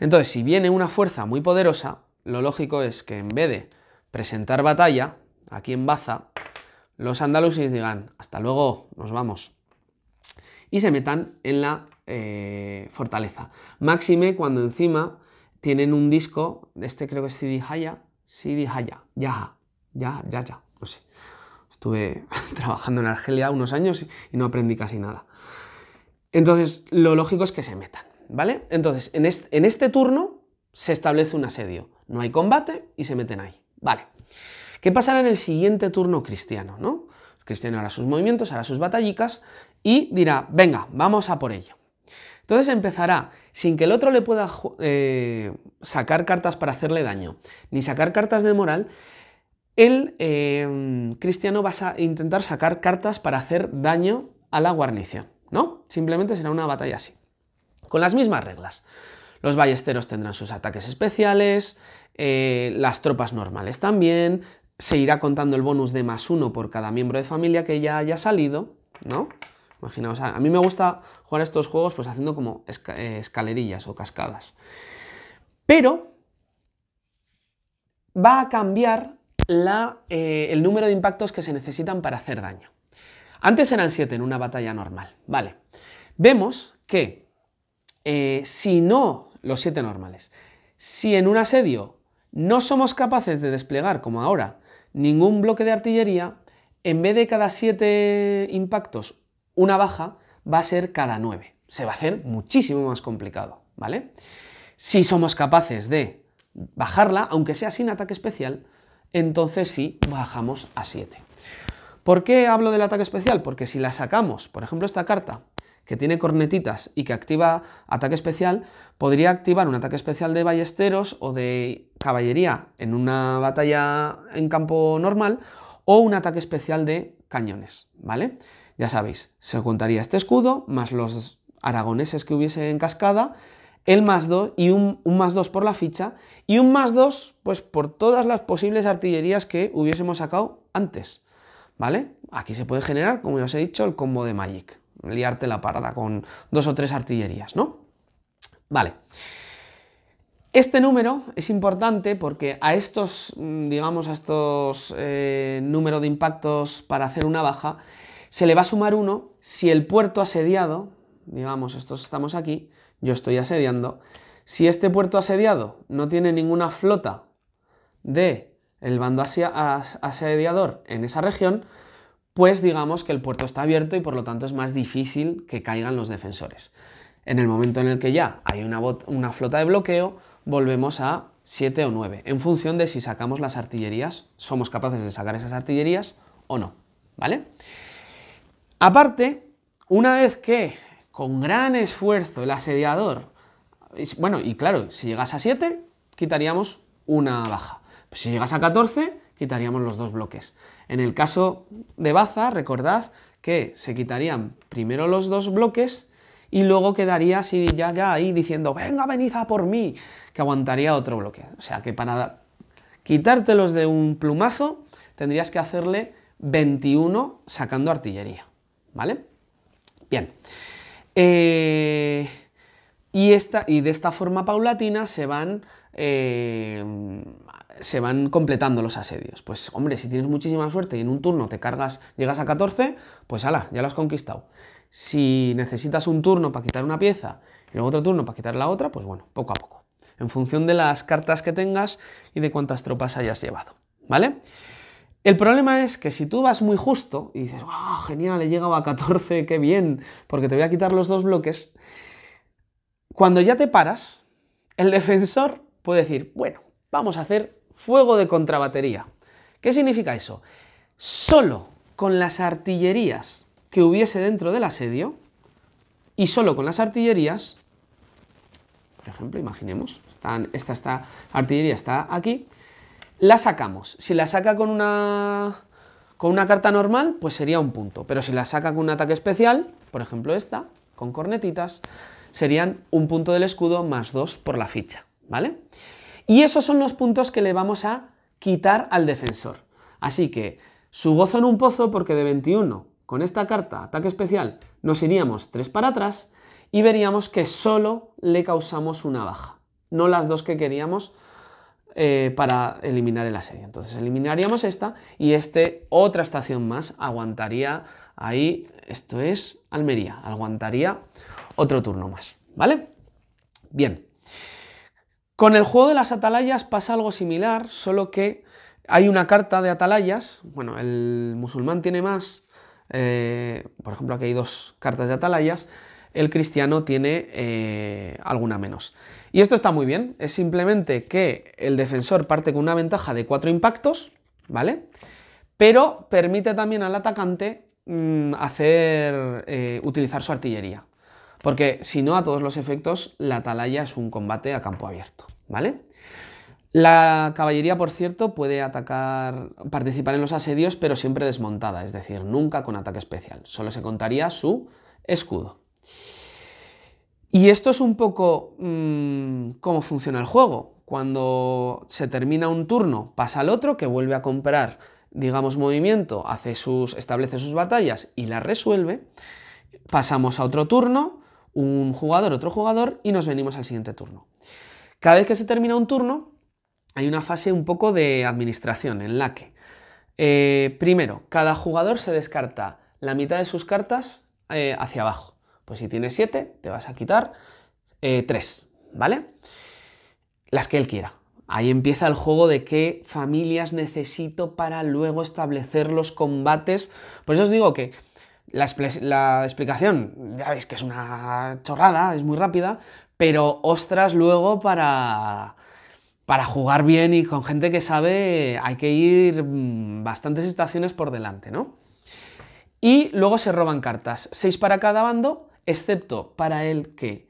Speaker 1: Entonces, si viene una fuerza muy poderosa, lo lógico es que en vez de presentar batalla aquí en Baza, los andaluces digan, hasta luego, nos vamos. Y se metan en la eh, fortaleza. Máxime cuando encima tienen un disco, este creo que es Sidi Haya, Sidi Haya, ya, ya, ya, ya, no sé. Estuve trabajando en Argelia unos años y no aprendí casi nada. Entonces, lo lógico es que se metan, ¿vale? Entonces, en este, turno se establece un asedio. No hay combate y se meten ahí. Vale. ¿Qué pasará en el siguiente turno cristiano, no? cristiano hará sus movimientos, hará sus batallicas y dirá, venga, vamos a por ello. Entonces empezará, sin que el otro le pueda eh, sacar cartas para hacerle daño, ni sacar cartas de moral, el eh, cristiano va a intentar sacar cartas para hacer daño a la guarnición, ¿no? Simplemente será una batalla así, con las mismas reglas. Los ballesteros tendrán sus ataques especiales, eh, las tropas normales también, se irá contando el bonus de más uno por cada miembro de familia que ya haya salido, ¿no? Imaginaos, a mí me gusta jugar estos juegos pues haciendo como eh, escalerillas o cascadas. Pero va a cambiar eh, el número de impactos que se necesitan para hacer daño. Antes eran 7 en una batalla normal, ¿vale? Vemos que eh, si no, los 7 normales, si en un asedio no somos capaces de desplegar, como ahora, ningún bloque de artillería, en vez de cada 7 impactos una baja, va a ser cada 9. Se va a hacer muchísimo más complicado, ¿vale? Si somos capaces de bajarla, aunque sea sin ataque especial, entonces sí bajamos a 7. ¿Por qué hablo del ataque especial? Porque si la sacamos, por ejemplo esta carta, que tiene cornetitas y que activa ataque especial, podría activar un ataque especial de ballesteros o de caballería en una batalla en campo normal o un ataque especial de cañones, ¿vale? Ya sabéis, se contaría este escudo más los aragoneses que hubiese en cascada el más 2 y un, más 2 por la ficha y un más 2 pues por todas las posibles artillerías que hubiésemos sacado antes, ¿vale? Aquí se puede generar, como ya os he dicho, el combo de Magic, liarte la parada con dos o tres artillerías, ¿no? Vale. Este número es importante porque a estos, mm, digamos, a estos eh, números de impactos para hacer una baja, se le va a sumar uno si el puerto asediado, digamos, estos estamos aquí, yo estoy asediando, si este puerto asediado no tiene ninguna flota de el bando asediador en esa región, pues digamos que el puerto está abierto y por lo tanto es más difícil que caigan los defensores. En el momento en el que ya hay una, flota de bloqueo, volvemos a 7 o 9, en función de si sacamos las artillerías, somos capaces de sacar esas artillerías o no, ¿vale? Aparte, una vez que con gran esfuerzo el asediador. Bueno, y claro, si llegas a 7, quitaríamos una baja. Pues si llegas a 14, quitaríamos los dos bloques. En el caso de Baza, recordad que se quitarían primero los dos bloques y luego quedaría así ya, ya ahí diciendo, venga, veniza por mí, que aguantaría otro bloque. O sea que para quitártelos de un plumazo tendrías que hacerle 21 sacando artillería. ¿Vale? Bien. Eh, y, esta, y de esta forma paulatina se van, eh, se van completando los asedios. Pues hombre, si tienes muchísima suerte y en un turno te cargas, llegas a 14, pues ala, ya lo has conquistado. Si necesitas un turno para quitar una pieza y luego otro turno para quitar la otra, pues bueno, poco a poco. En función de las cartas que tengas y de cuántas tropas hayas llevado. ¿Vale? El problema es que si tú vas muy justo y dices, ¡ah, genial! He llegado a 14, qué bien, porque te voy a quitar los dos bloques. Cuando ya te paras, el defensor puede decir, bueno, vamos a hacer fuego de contrabatería. ¿Qué significa eso? Solo con las artillerías que hubiese dentro del asedio, y solo con las artillerías, por ejemplo, imaginemos, están, esta artillería está aquí, la sacamos. Si la saca con una, carta normal, pues sería un punto. Pero si la saca con un ataque especial, por ejemplo esta, con cornetitas, serían un punto del escudo más dos por la ficha, ¿vale? Y esos son los puntos que le vamos a quitar al defensor. Así que su gozo en un pozo, porque de 21, con esta carta, ataque especial, nos iríamos tres para atrás y veríamos que solo le causamos una baja, no las dos que queríamos, eh, para eliminar el asedio. Entonces eliminaríamos esta y este otra estación más aguantaría ahí, esto es Almería, aguantaría otro turno más, ¿vale? Bien. Con el juego de las atalayas pasa algo similar, solo que hay una carta de atalayas, bueno, el musulmán tiene más, eh, por ejemplo aquí hay dos cartas de atalayas, el cristiano tiene eh, alguna menos. Y esto está muy bien, es simplemente que el defensor parte con una ventaja de cuatro impactos, ¿vale? Pero permite también al atacante mm, hacer, eh, utilizar su artillería. Porque si no, a todos los efectos, la atalaya es un combate a campo abierto, ¿vale? La caballería, por cierto, puede atacar, participar en los asedios, pero siempre desmontada, es decir, nunca con ataque especial. Solo se contaría su escudo. Y esto es un poco mm, cómo funciona el juego. Cuando se termina un turno, pasa al otro que vuelve a comprar, digamos, movimiento, hace sus, establece sus batallas y las resuelve. Pasamos a otro turno, un jugador, otro jugador, y nos venimos al siguiente turno. Cada vez que se termina un turno, hay una fase un poco de administración en la que, eh, primero, cada jugador se descarta la mitad de sus cartas eh, hacia abajo. Pues si tienes 7, te vas a quitar 3, eh, ¿vale? Las que él quiera. Ahí empieza el juego de qué familias necesito para luego establecer los combates. Por eso os digo que la, la, explicación, ya veis que es una chorrada, es muy rápida, pero ostras luego para, para jugar bien y con gente que sabe hay que ir mm, bastantes estaciones por delante, ¿no? Y luego se roban cartas, seis para cada bando, excepto para el que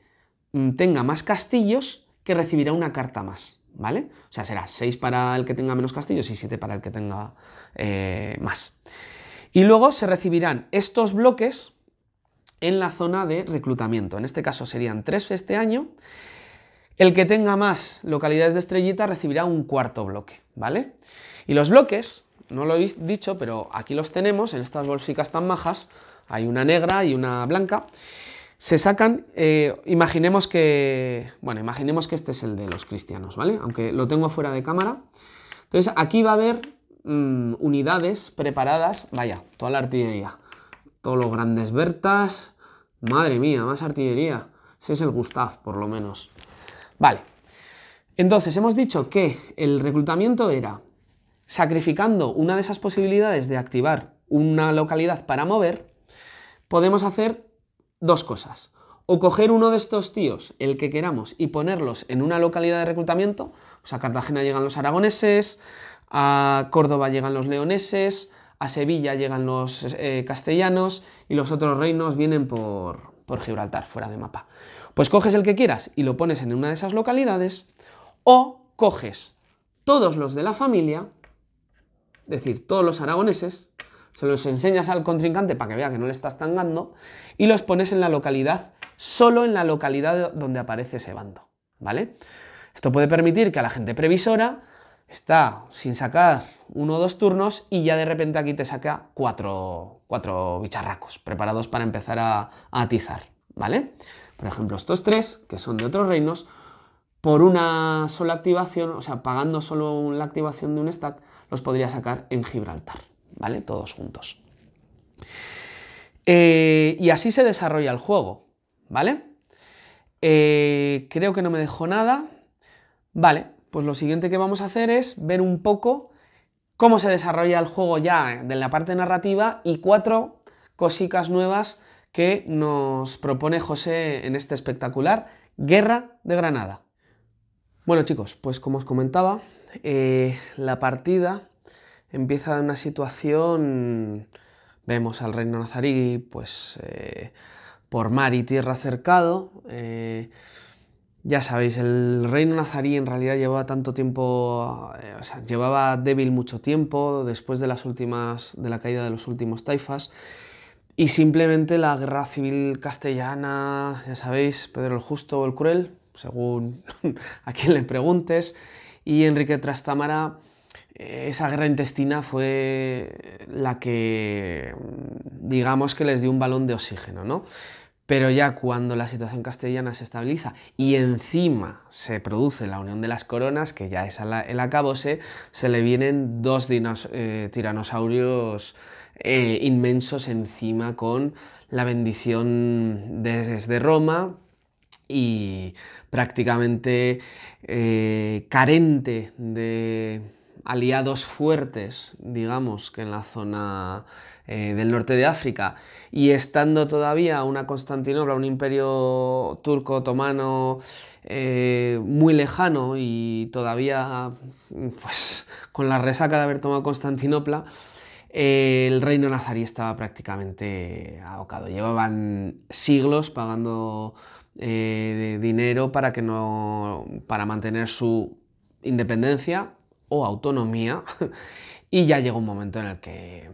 Speaker 1: mm, tenga más castillos, que recibirá una carta más, ¿vale? O sea, será 6 para el que tenga menos castillos y 7 para el que tenga eh, más. Y luego se recibirán estos bloques en la zona de reclutamiento. En este caso serían 3 este año. El que tenga más localidades de estrellita recibirá un cuarto bloque, ¿vale? Y los bloques, no lo he dicho, pero aquí los tenemos, en estas bolsicas tan majas, hay una negra y una blanca, se sacan, eh, imaginemos que, bueno, imaginemos que este es el de los cristianos, ¿vale? Aunque lo tengo fuera de cámara. Entonces, aquí va a haber mm, unidades preparadas, vaya, toda la artillería, todos los grandes Bertas, madre mía, más artillería. Ese es el Gustav, por lo menos. Vale. Entonces, hemos dicho que el reclutamiento era sacrificando una de esas posibilidades de activar una localidad para mover, podemos hacer dos cosas. O coger uno de estos tíos, el que queramos, y ponerlos en una localidad de reclutamiento. Pues a Cartagena llegan los aragoneses, a Córdoba llegan los leoneses, a Sevilla llegan los eh, castellanos y los otros reinos vienen por, por Gibraltar, fuera de mapa. Pues coges el que quieras y lo pones en una de esas localidades o coges todos los de la familia, es decir, todos los aragoneses, se los enseñas al contrincante para que vea que no le estás tangando y los pones en la localidad, solo en la localidad donde aparece ese bando, ¿vale? Esto puede permitir que a la gente previsora está sin sacar uno o dos turnos y ya de repente aquí te saca cuatro, bicharracos preparados para empezar a, atizar, ¿vale? Por ejemplo, estos tres, que son de otros reinos, por una sola activación, o sea, pagando solo la activación de un stack, los podría sacar en Gibraltar. ¿vale? Todos juntos. Eh, y así se desarrolla el juego, ¿vale? Eh, creo que no me dejó nada. Vale, pues lo siguiente que vamos a hacer es ver un poco cómo se desarrolla el juego ya de la parte narrativa y cuatro cositas nuevas que nos propone José en este espectacular Guerra de Granada. Bueno chicos, pues como os comentaba, eh, la partida empieza una situación, vemos al reino nazarí, pues eh, por mar y tierra cercado. Eh, ya sabéis, el reino nazarí en realidad llevaba tanto tiempo, eh, llevaba débil mucho tiempo después de las últimas, de la caída de los últimos taifas. Y simplemente la guerra civil castellana, ya sabéis, Pedro el Justo o el Cruel, según a quien le preguntes, y Enrique Trastámara esa guerra intestina fue la que, digamos que les dio un balón de oxígeno, ¿no? Pero ya cuando la situación castellana se estabiliza y encima se produce la unión de las coronas, que ya es el acabose, se le vienen dos eh, tiranosaurios eh, inmensos encima con la bendición desde Roma y prácticamente eh, carente de aliados fuertes, digamos, que en la zona eh, del norte de África. Y estando todavía una Constantinopla, un imperio turco otomano eh, muy lejano y todavía pues, con la resaca de haber tomado Constantinopla, eh, el reino nazarí estaba prácticamente abocado. Llevaban siglos pagando dinero para, que no, para mantener su independencia o autonomía y ya llegó un momento en el que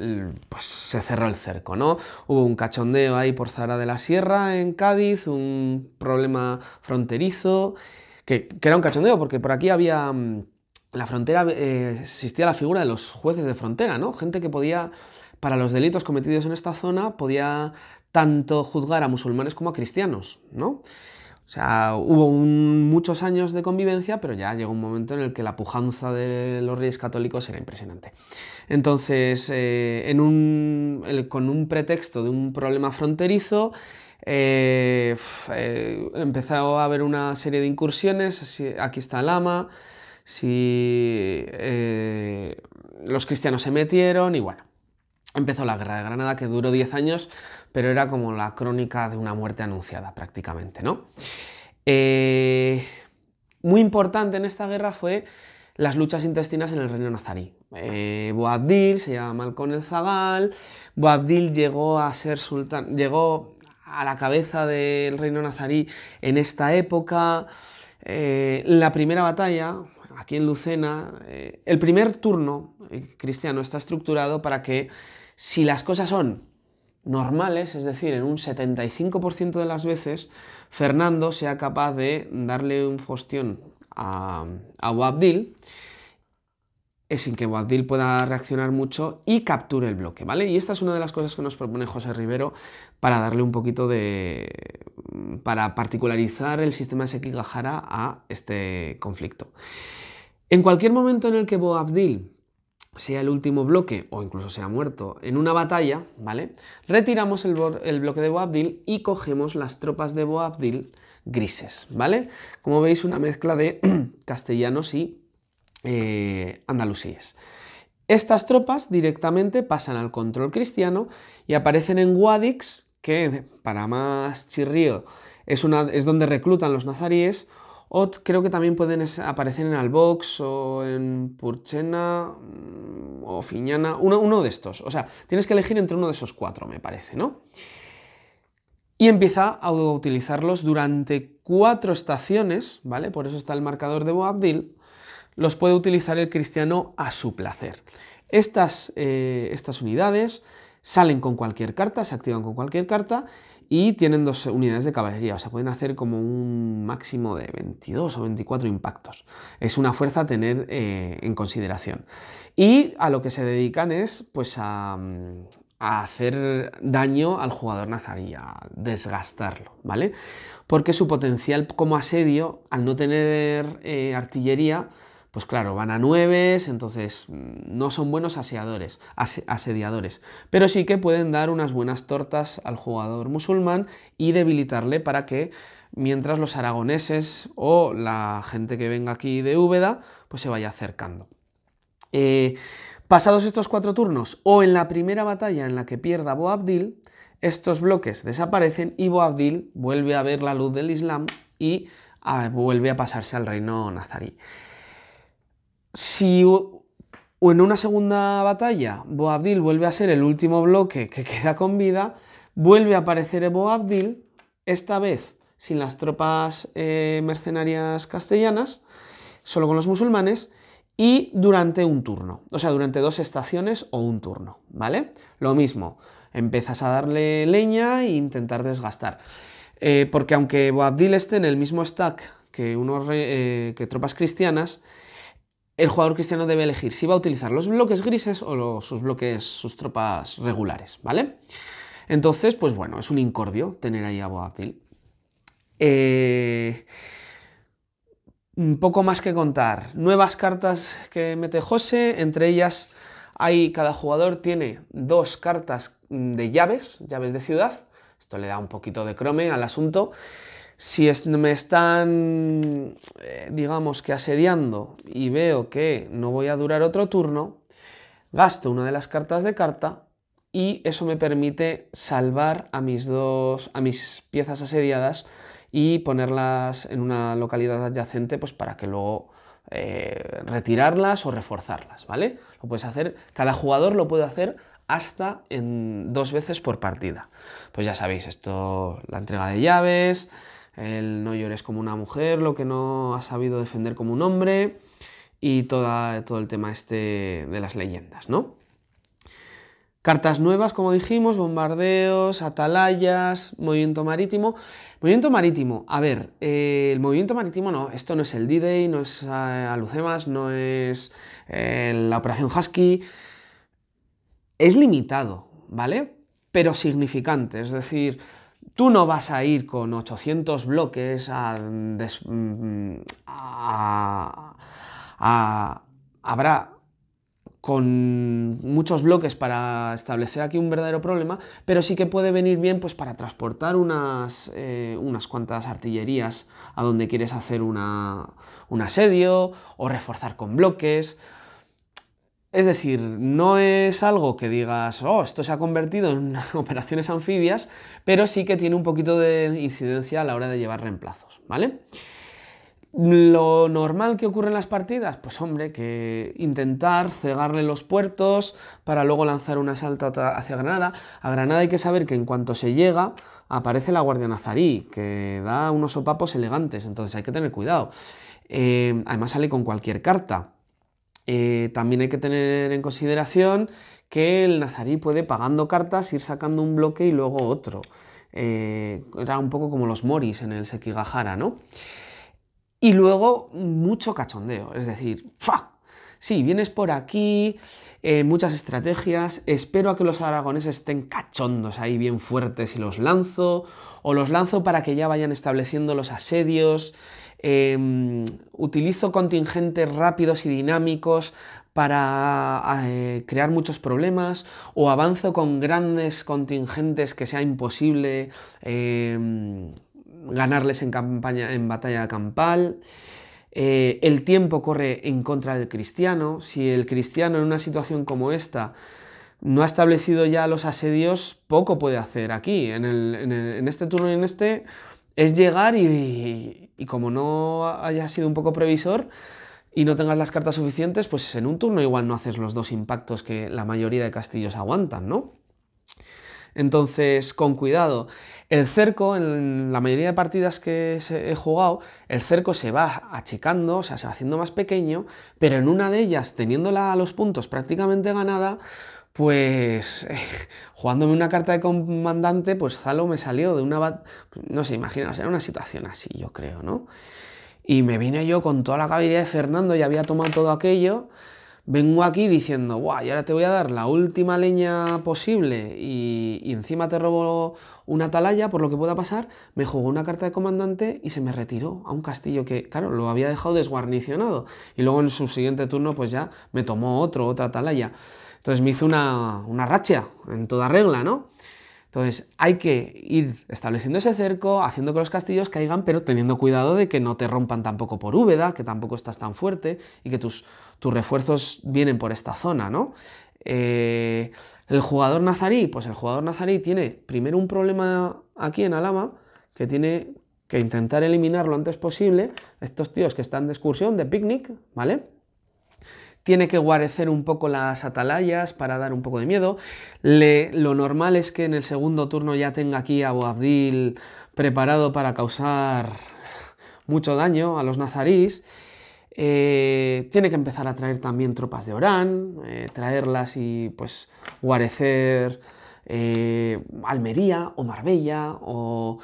Speaker 1: mm, pues, se cerró el cerco, ¿no? Hubo un cachondeo ahí por Zara de la Sierra en Cádiz, un problema fronterizo, que, era un cachondeo porque por aquí había... Mm, la frontera eh, existía la figura de los jueces de frontera, ¿no? Gente que podía, para los delitos cometidos en esta zona, podía tanto juzgar a musulmanes como a cristianos, ¿no? O sea, hubo muchos años de convivencia, pero ya llegó un momento en el que la pujanza de los reyes católicos era impresionante. Entonces, eh, con un pretexto de un problema fronterizo, eh, eh, empezó a haber una serie de incursiones. Aquí está el ama, los cristianos se metieron y bueno, empezó la guerra de Granada que duró 10 años pero era como la crónica de una muerte anunciada prácticamente, ¿no? Eh, muy importante en esta guerra fue las luchas intestinas en el reino nazarí. Eh, Boabdil se llama Malcón el Zagal, Boabdil llegó a ser sultán, llegó a la cabeza del reino nazarí en esta época. Eh, la primera batalla, aquí en Lucena, el primer turno cristiano está estructurado para que si las cosas son normales, es decir, en un 75% de las veces, Fernando sea capaz de darle un fostión a, a es eh, sin que Boabdil pueda reaccionar mucho y capture el bloque, ¿vale? Y esta es una de las cosas que nos propone José Rivero para darle un poquito de... para particularizar el sistema de Sekigahara a este conflicto. En cualquier momento en el que Boabdil sea el último bloque o incluso sea muerto en una batalla, ¿vale? Retiramos el, bloque de Boabdil y cogemos las tropas de Boabdil grises, ¿vale? Como veis, una mezcla de castellanos y eh, andalusíes. Estas tropas directamente pasan al control cristiano y aparecen en Guadix, que para más chirrío es, es donde reclutan los nazaríes, Ot, creo que también pueden aparecer en Albox o en Purchena mm, o Fiñana, uno, de estos. O sea, tienes que elegir entre uno de esos cuatro, me parece, ¿no? Y empieza a utilizarlos durante cuatro estaciones, ¿vale? Por eso está el marcador de Boabdil. Los puede utilizar el cristiano a su placer. Estas, eh, estas unidades salen con cualquier carta, se activan con cualquier carta y tienen dos unidades de caballería, o sea, pueden hacer como un máximo de 22 o 24 impactos. Es una fuerza a tener eh, en consideración. Y a lo que se dedican es pues mm, a, hacer daño al jugador nazarí, a desgastarlo, ¿vale? Porque su potencial como asedio, al no tener eh, artillería, pues claro, van a nueves, entonces mm, no son buenos asediadores, pero sí que pueden dar unas buenas tortas al jugador musulmán y debilitarle para que mientras los aragoneses o la gente que venga aquí de Úbeda, pues se vaya acercando. Eh, pasados estos cuatro turnos o en la primera batalla en la que pierda Boabdil, estos bloques desaparecen y Boabdil vuelve a ver la luz del Islam y ah, vuelve a pasarse al reino nazarí si o en una segunda batalla Boabdil vuelve a ser el último bloque que queda con vida, vuelve a aparecer Boabdil, esta vez sin las tropas eh, mercenarias castellanas, solo con los musulmanes, y durante un turno, o sea, durante dos estaciones o un turno, ¿vale? Lo mismo, empiezas a darle leña e intentar desgastar. Eh, porque aunque Boabdil esté en el mismo stack que, unos, eh, que tropas cristianas, el jugador cristiano debe elegir si va a utilizar los bloques grises o sus bloques, sus tropas regulares, ¿vale? Entonces, pues bueno, es un incordio tener ahí a Boabdil. Eh, un poco más que contar. Nuevas cartas que mete José, entre ellas hay, cada jugador tiene dos cartas mm, de llaves, llaves de ciudad. Esto le da un poquito de crome al asunto si me están, eh, digamos que asediando y veo que no voy a durar otro turno, gasto una de las cartas de carta y eso me permite salvar a mis dos, a mis piezas asediadas y ponerlas en una localidad adyacente pues para que luego eh, retirarlas o reforzarlas, ¿vale? Lo puedes hacer, cada jugador lo puede hacer hasta en dos veces por partida. Pues ya sabéis, esto, la entrega de llaves, el no llores como una mujer, lo que no ha sabido defender como un hombre y todo el tema este de las leyendas, ¿no? Cartas nuevas, como dijimos, bombardeos, atalayas, movimiento marítimo. Movimiento marítimo, a ver, eh, el movimiento marítimo no, esto no es el D-Day, no es eh, Alucemas, no es eh, la Operación Husky. Es limitado, ¿vale? Pero significante, es decir, Tú no vas a ir con 800 bloques mm, a, habrá con muchos bloques para establecer aquí un verdadero problema, pero sí que puede venir bien pues, para transportar unas, eh, unas cuantas artillerías a donde quieres hacer una, un asedio o reforzar con bloques es decir, no es algo que digas, oh, esto se ha convertido en operaciones anfibias, pero sí que tiene un poquito de incidencia a la hora de llevar reemplazos, ¿vale? Lo normal que ocurre en las partidas, pues hombre, que intentar cegarle los puertos para luego lanzar un asalto hacia Granada. A Granada hay que saber que en cuanto se llega, aparece la Guardia Nazarí, que da unos sopapos elegantes, entonces hay que tener cuidado. Eh, además sale con cualquier carta. Eh, también hay que tener en consideración que el nazarí puede pagando cartas ir sacando un bloque y luego otro. Eh, era un poco como los moris en el Sekigahara, ¿no? Y luego mucho cachondeo, es decir, ¡fa! Sí, vienes por aquí, eh, muchas estrategias, espero a que los aragoneses estén cachondos ahí bien fuertes y los lanzo, o los lanzo para que ya vayan estableciendo los asedios, Em, utilizo contingentes rápidos y dinámicos para eh, crear muchos problemas o avanzo con grandes contingentes que sea imposible em, ganarles en, campaña, en batalla campal. Eh, el tiempo corre en contra del cristiano. Si el cristiano en una situación como esta no ha establecido ya los asedios, poco puede hacer aquí. En, este turno y en este es llegar y y como no hayas sido un poco previsor y no tengas las cartas suficientes, pues en un turno igual no haces los dos impactos que la mayoría de castillos aguantan, ¿no? Entonces, con cuidado. El cerco, en la mayoría de partidas que he jugado, el cerco se va achicando, o sea, se va haciendo más pequeño, pero en una de ellas, teniéndola a los puntos prácticamente ganada, pues eh, jugándome una carta de comandante, pues Zalo me salió de una... No sé, imaginaos, era una situación así, yo creo, ¿no? Y me vine yo con toda la caballería de Fernando y había tomado todo aquello. Vengo aquí diciendo, guau, ahora te voy a dar la última leña posible y, encima te robo una atalaya por lo que pueda pasar. Me jugó una carta de comandante y se me retiró a un castillo que, claro, lo había dejado desguarnicionado. Y luego en su siguiente turno, pues ya me tomó otro, otra atalaya. Entonces me hizo una, racha en toda regla, ¿no? Entonces hay que ir estableciendo ese cerco, haciendo que los castillos caigan, pero teniendo cuidado de que no te rompan tampoco por Úbeda, que tampoco estás tan fuerte y que tus, tus refuerzos vienen por esta zona, ¿no? Eh, el jugador nazarí, pues el jugador nazarí tiene primero un problema aquí en Alama, que tiene que intentar eliminar lo antes posible estos tíos que están de excursión, de picnic, ¿vale? tiene que guarecer un poco las atalayas para dar un poco de miedo. lo normal es que en el segundo turno ya tenga aquí a Boabdil preparado para causar mucho daño a los nazarís. Eh, tiene que empezar a traer también tropas de Orán, eh, traerlas y pues guarecer eh, Almería o Marbella o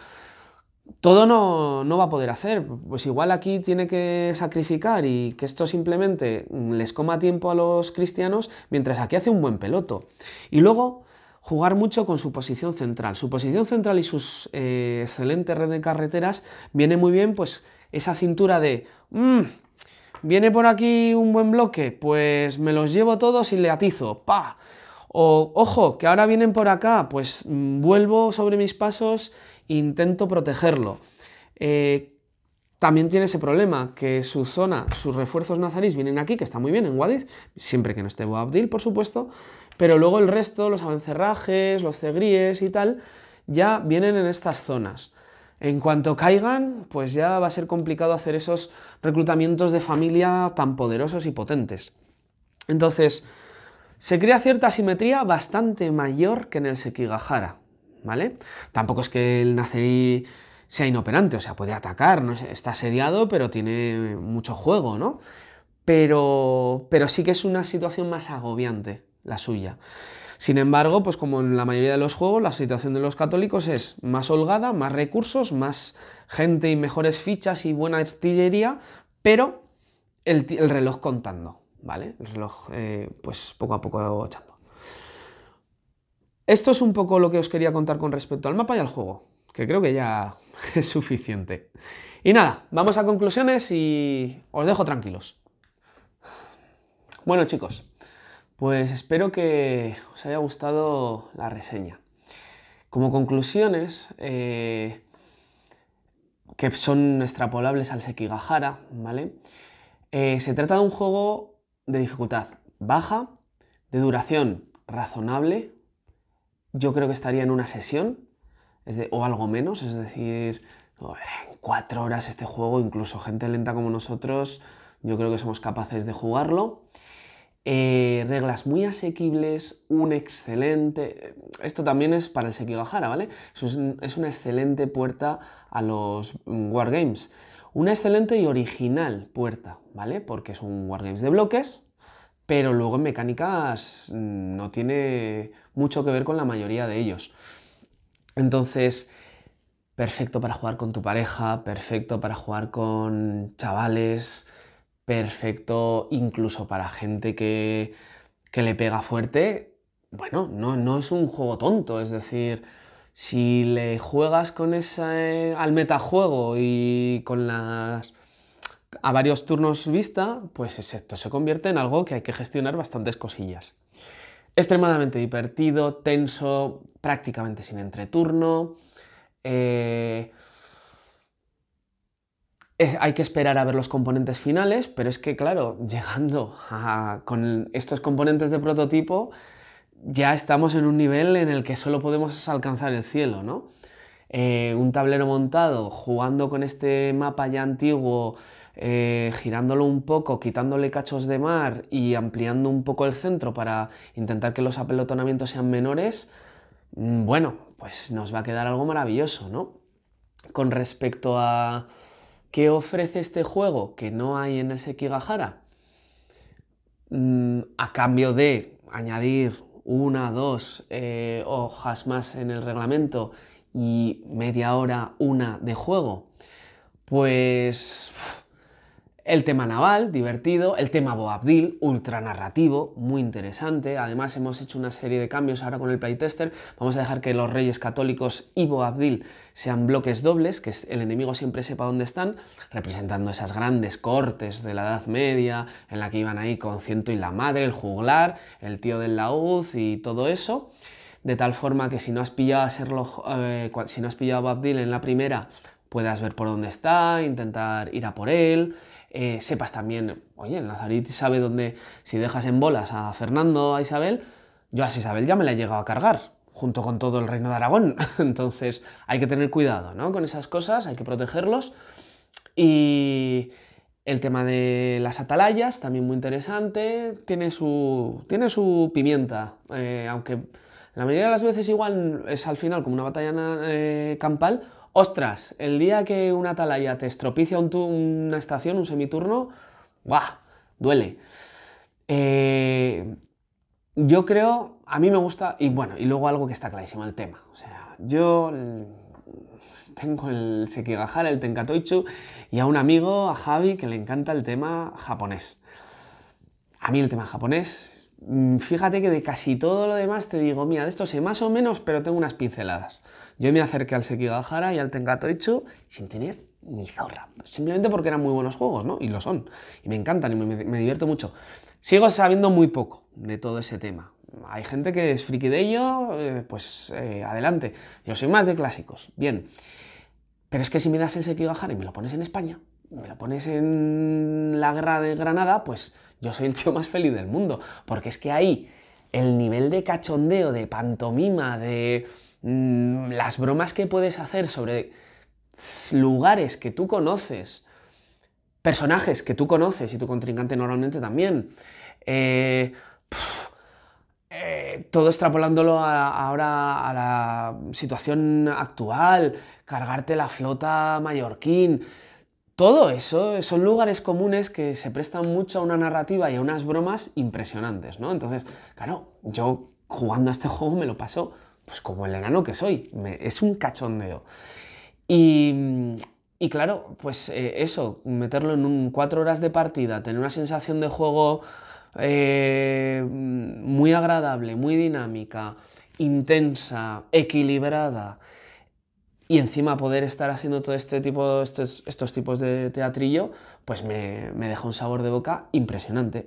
Speaker 1: todo no, no, va a poder hacer. Pues igual aquí tiene que sacrificar y que esto simplemente mm, les coma tiempo a los cristianos, mientras aquí hace un buen peloto. Y luego jugar mucho con su posición central. Su posición central y sus eh, excelentes excelente red de carreteras viene muy bien, pues esa cintura de... Mmm, viene por aquí un buen bloque, pues me los llevo todos y le atizo. ¡Pa! O, ojo, que ahora vienen por acá, pues mm, vuelvo sobre mis pasos intento protegerlo. Eh, también tiene ese problema, que su zona, sus refuerzos nazarís vienen aquí, que está muy bien en Guadiz, siempre que no esté Boabdil, por supuesto, pero luego el resto, los avancerrajes, los cegríes y tal, ya vienen en estas zonas. En cuanto caigan, pues ya va a ser complicado hacer esos reclutamientos de familia tan poderosos y potentes. Entonces, se crea cierta asimetría bastante mayor que en el Sekigahara. ¿vale? Tampoco es que el Nazarí sea inoperante, o sea, puede atacar, ¿no? está asediado, pero tiene mucho juego, ¿no? Pero, pero sí que es una situación más agobiante la suya. Sin embargo, pues como en la mayoría de los juegos, la situación de los católicos es más holgada, más recursos, más gente y mejores fichas y buena artillería, pero el, reloj contando, ¿vale? El reloj, eh, pues poco a poco echando. Esto es un poco lo que os quería contar con respecto al mapa y al juego, que creo que ya es suficiente. Y nada, vamos a conclusiones y os dejo tranquilos. Bueno chicos, pues espero que os haya gustado la reseña. Como conclusiones, eh, que son extrapolables al Sekigahara, ¿vale? Eh, se trata de un juego de dificultad baja, de duración razonable, yo creo que estaría en una sesión, es de, o algo menos, es decir, oh, en cuatro horas este juego, incluso gente lenta como nosotros, yo creo que somos capaces de jugarlo. Eh, reglas muy asequibles, un excelente... Esto también es para el Sekigahara, ¿vale? Es, una excelente puerta a los mm, Wargames. Una excelente y original puerta, ¿vale? Porque es un Wargames de bloques, pero luego en mecánicas mm, no tiene mucho que ver con la mayoría de ellos. Entonces, perfecto para jugar con tu pareja, perfecto para jugar con chavales, perfecto incluso para gente que, que le pega fuerte. Bueno, no, es un juego tonto, es decir, si le juegas con ese eh, al metajuego y con las a varios turnos vista, pues esto se convierte en algo que hay que gestionar bastantes cosillas. Extremadamente divertido, tenso, prácticamente sin entreturno. Eh, hay que esperar a ver los componentes finales, pero es que, claro, llegando con estos componentes de prototipo, ya estamos en un nivel en el que solo podemos alcanzar el cielo, ¿no? Eh, un tablero montado jugando con este mapa ya antiguo eh, girándolo un poco, quitándole cachos de mar y ampliando un poco el centro para intentar que los apelotonamientos sean menores, mm, bueno, pues nos va a quedar algo maravilloso, ¿no? Con respecto a qué ofrece este juego que no hay en el Sekigahara, mm, a cambio de añadir una, dos eh, hojas más en el reglamento y media hora, una de juego, pues el tema naval, divertido, el tema Boabdil, ultranarrativo, muy interesante. Además hemos hecho una serie de cambios ahora con el playtester. Vamos a dejar que los reyes católicos y Boabdil sean bloques dobles, que el enemigo siempre sepa dónde están, representando esas grandes cortes de la Edad Media, en la que iban ahí con ciento y la madre, el juglar, el tío del laúd y todo eso de tal forma que si no has pillado a serlo, eh, si no has pillado a en la primera, puedas ver por dónde está, intentar ir a por él, eh, sepas también, oye, el Nazarit sabe dónde, si dejas en bolas a Fernando, a Isabel, yo a Isabel ya me la he llegado a cargar, junto con todo el reino de Aragón. Entonces hay que tener cuidado, ¿no? Con esas cosas, hay que protegerlos. Y el tema de las atalayas, también muy interesante, tiene su, tiene su pimienta, eh, aunque la mayoría de las veces igual es al final como una batalla eh, campal ostras, el día que una atalaya te estropicia una estación, un semiturno, ¡buah! Duele. Eh, yo creo, a mí me gusta, y bueno, y luego algo que está clarísimo, el tema. O sea, yo tengo el Sekigahara, el Tenkatoichu, y a un amigo, a Javi, que le encanta el tema japonés. A mí el tema japonés, mm, fíjate que de casi todo lo demás te digo, mira, de esto sé más o menos, pero tengo unas pinceladas. Yo me acerqué al Sekigahara y al hecho sin tener ni zorra. Simplemente porque eran muy buenos juegos, ¿no? Y lo son. Y me encantan y me, divierto mucho. Sigo sabiendo muy poco de todo ese tema. Hay gente que es friki de ello, eh, pues eh, adelante. Yo soy más de clásicos. Bien. Pero es que si me das el Sekigahara y me lo pones en España, me lo pones en la guerra de Granada, pues yo soy el tío más feliz del mundo. Porque es que ahí el nivel de cachondeo, de pantomima, de Mm, las bromas que puedes hacer sobre lugares que tú conoces, personajes que tú conoces y tu contrincante normalmente también. Eh, eh, todo extrapolándolo ahora a la situación actual, cargarte la flota mallorquín. Todo eso son lugares comunes que se prestan mucho a una narrativa y a unas bromas impresionantes, ¿no? Entonces, claro, yo jugando a este juego me lo paso pues como el enano que soy, es un cachondeo. Y, y claro, pues eh, eso, meterlo en un cuatro horas de partida, tener una sensación de juego eh, muy agradable, muy dinámica, intensa, equilibrada, y encima poder estar haciendo todo este tipo, estos, tipos de teatrillo, pues me, me deja un sabor de boca impresionante.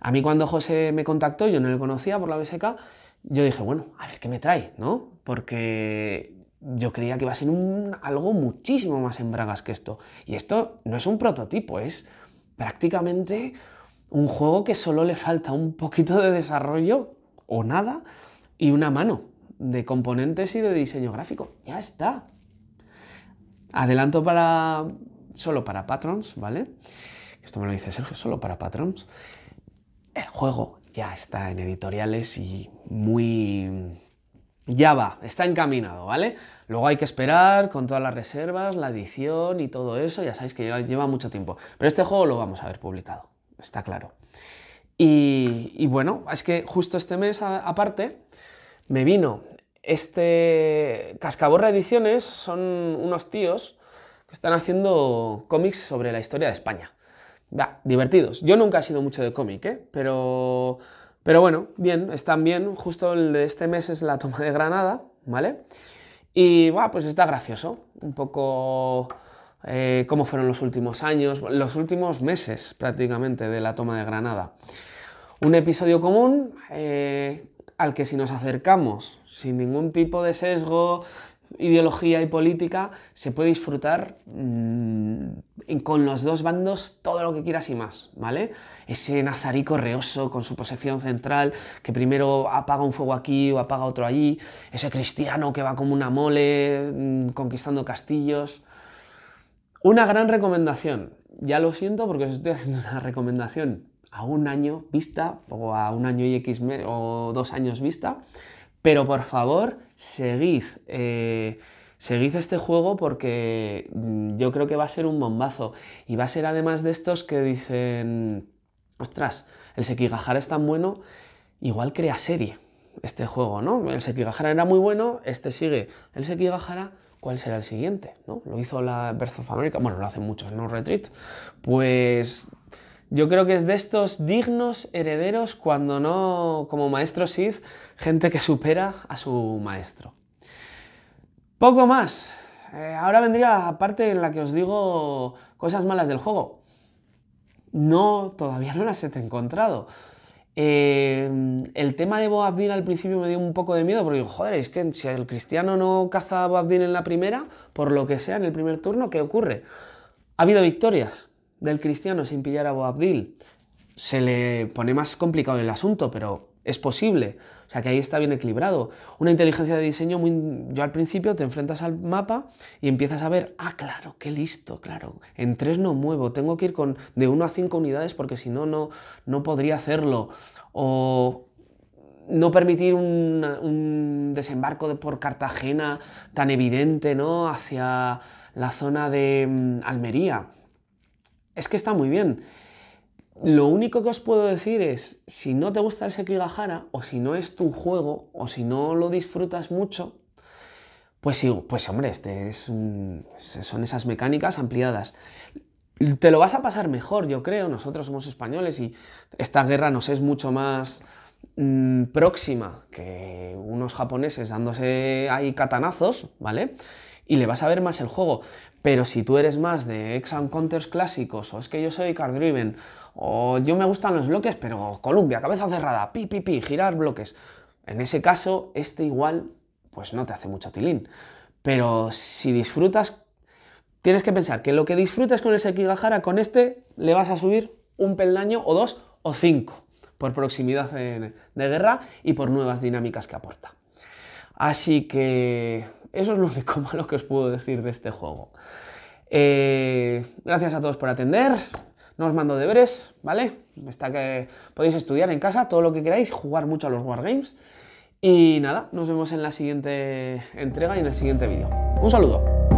Speaker 1: A mí cuando José me contactó, yo no le conocía por la BSK, yo dije, bueno, a ver qué me trae, ¿no? Porque yo creía que iba a ser un, algo muchísimo más en que esto. Y esto no es un prototipo, es prácticamente un juego que solo le falta un poquito de desarrollo o nada y una mano de componentes y de diseño gráfico. Ya está. Adelanto para solo para patrons, ¿vale? Esto me lo dice Sergio, solo para patrons. El juego ya está en editoriales y muy... Ya va, está encaminado, ¿vale? Luego hay que esperar con todas las reservas, la edición y todo eso, ya sabéis que lleva, mucho tiempo. Pero este juego lo vamos a ver publicado, está claro. Y, y bueno, es que justo este mes aparte me vino este Cascaborra Ediciones, son unos tíos que están haciendo cómics sobre la historia de España divertidos. Yo nunca he sido mucho de cómic, ¿eh? Pero, pero bueno, bien, están bien. Justo el de este mes es la toma de Granada, ¿vale? Y bueno, pues está gracioso. Un poco eh, cómo fueron los últimos años, los últimos meses prácticamente de la toma de Granada. Un episodio común eh, al que si nos acercamos sin ningún tipo de sesgo, ideología y política, se puede disfrutar mm, con los dos bandos todo lo que quieras y más, ¿vale? Ese nazarico reoso con su posesión central, que primero apaga un fuego aquí o apaga otro allí, ese cristiano que va como una mole mm, conquistando castillos. Una gran recomendación, ya lo siento porque os estoy haciendo una recomendación a un año vista o a un año y X o dos años vista, pero por favor, seguid, eh, seguid este juego porque mm, yo creo que va a ser un bombazo. Y va a ser además de estos que dicen, ostras, el Sekigahara es tan bueno, igual crea serie este juego, ¿no? El Sekigahara era muy bueno, este sigue. El Sekigahara, ¿cuál será el siguiente? ¿no? Lo hizo la Birth of bueno, lo hacen muchos, ¿no? Retreat. Pues yo creo que es de estos dignos herederos, cuando no como maestro Sith, gente que supera a su maestro. Poco más. Eh, ahora vendría la parte en la que os digo cosas malas del juego. No, todavía no las he encontrado. Eh, el tema de Boabdin al principio me dio un poco de miedo porque joder, es que si el cristiano no caza a Boabdin en la primera, por lo que sea en el primer turno, ¿qué ocurre? Ha habido victorias, del cristiano sin pillar a Boabdil. Se le pone más complicado el asunto, pero es posible. O sea que ahí está bien equilibrado. Una inteligencia de diseño muy... Yo al principio te enfrentas al mapa y empiezas a ver, ah, claro, qué listo, claro. En tres no muevo, tengo que ir con de uno a cinco unidades porque si no, no podría hacerlo. O no permitir un, desembarco por Cartagena tan evidente, ¿no? Hacia la zona de mm, Almería es que está muy bien. Lo único que os puedo decir es, si no te gusta el Sekigahara, o si no es tu juego, o si no lo disfrutas mucho, pues sí, pues hombre, este es son esas mecánicas ampliadas. Te lo vas a pasar mejor, yo creo. Nosotros somos españoles y esta guerra nos es mucho más mm, próxima que unos japoneses dándose ahí catanazos, ¿vale? Y le vas a ver más el juego. Pero si tú eres más de ex counters clásicos, o es que yo soy card driven, o yo me gustan los bloques, pero Colombia, cabeza cerrada, pi, pi, pi, girar bloques. En ese caso, este igual, pues no te hace mucho tilín. Pero si disfrutas, tienes que pensar que lo que disfrutas con el Sekigahara, con este le vas a subir un peldaño o dos o cinco por proximidad de guerra y por nuevas dinámicas que aporta. Así que eso es lo único malo que os puedo decir de este juego. Eh, gracias a todos por atender. No os mando deberes, ¿vale? Está que podéis estudiar en casa todo lo que queráis, jugar mucho a los Wargames. Y nada, nos vemos en la siguiente entrega y en el siguiente vídeo. Un saludo.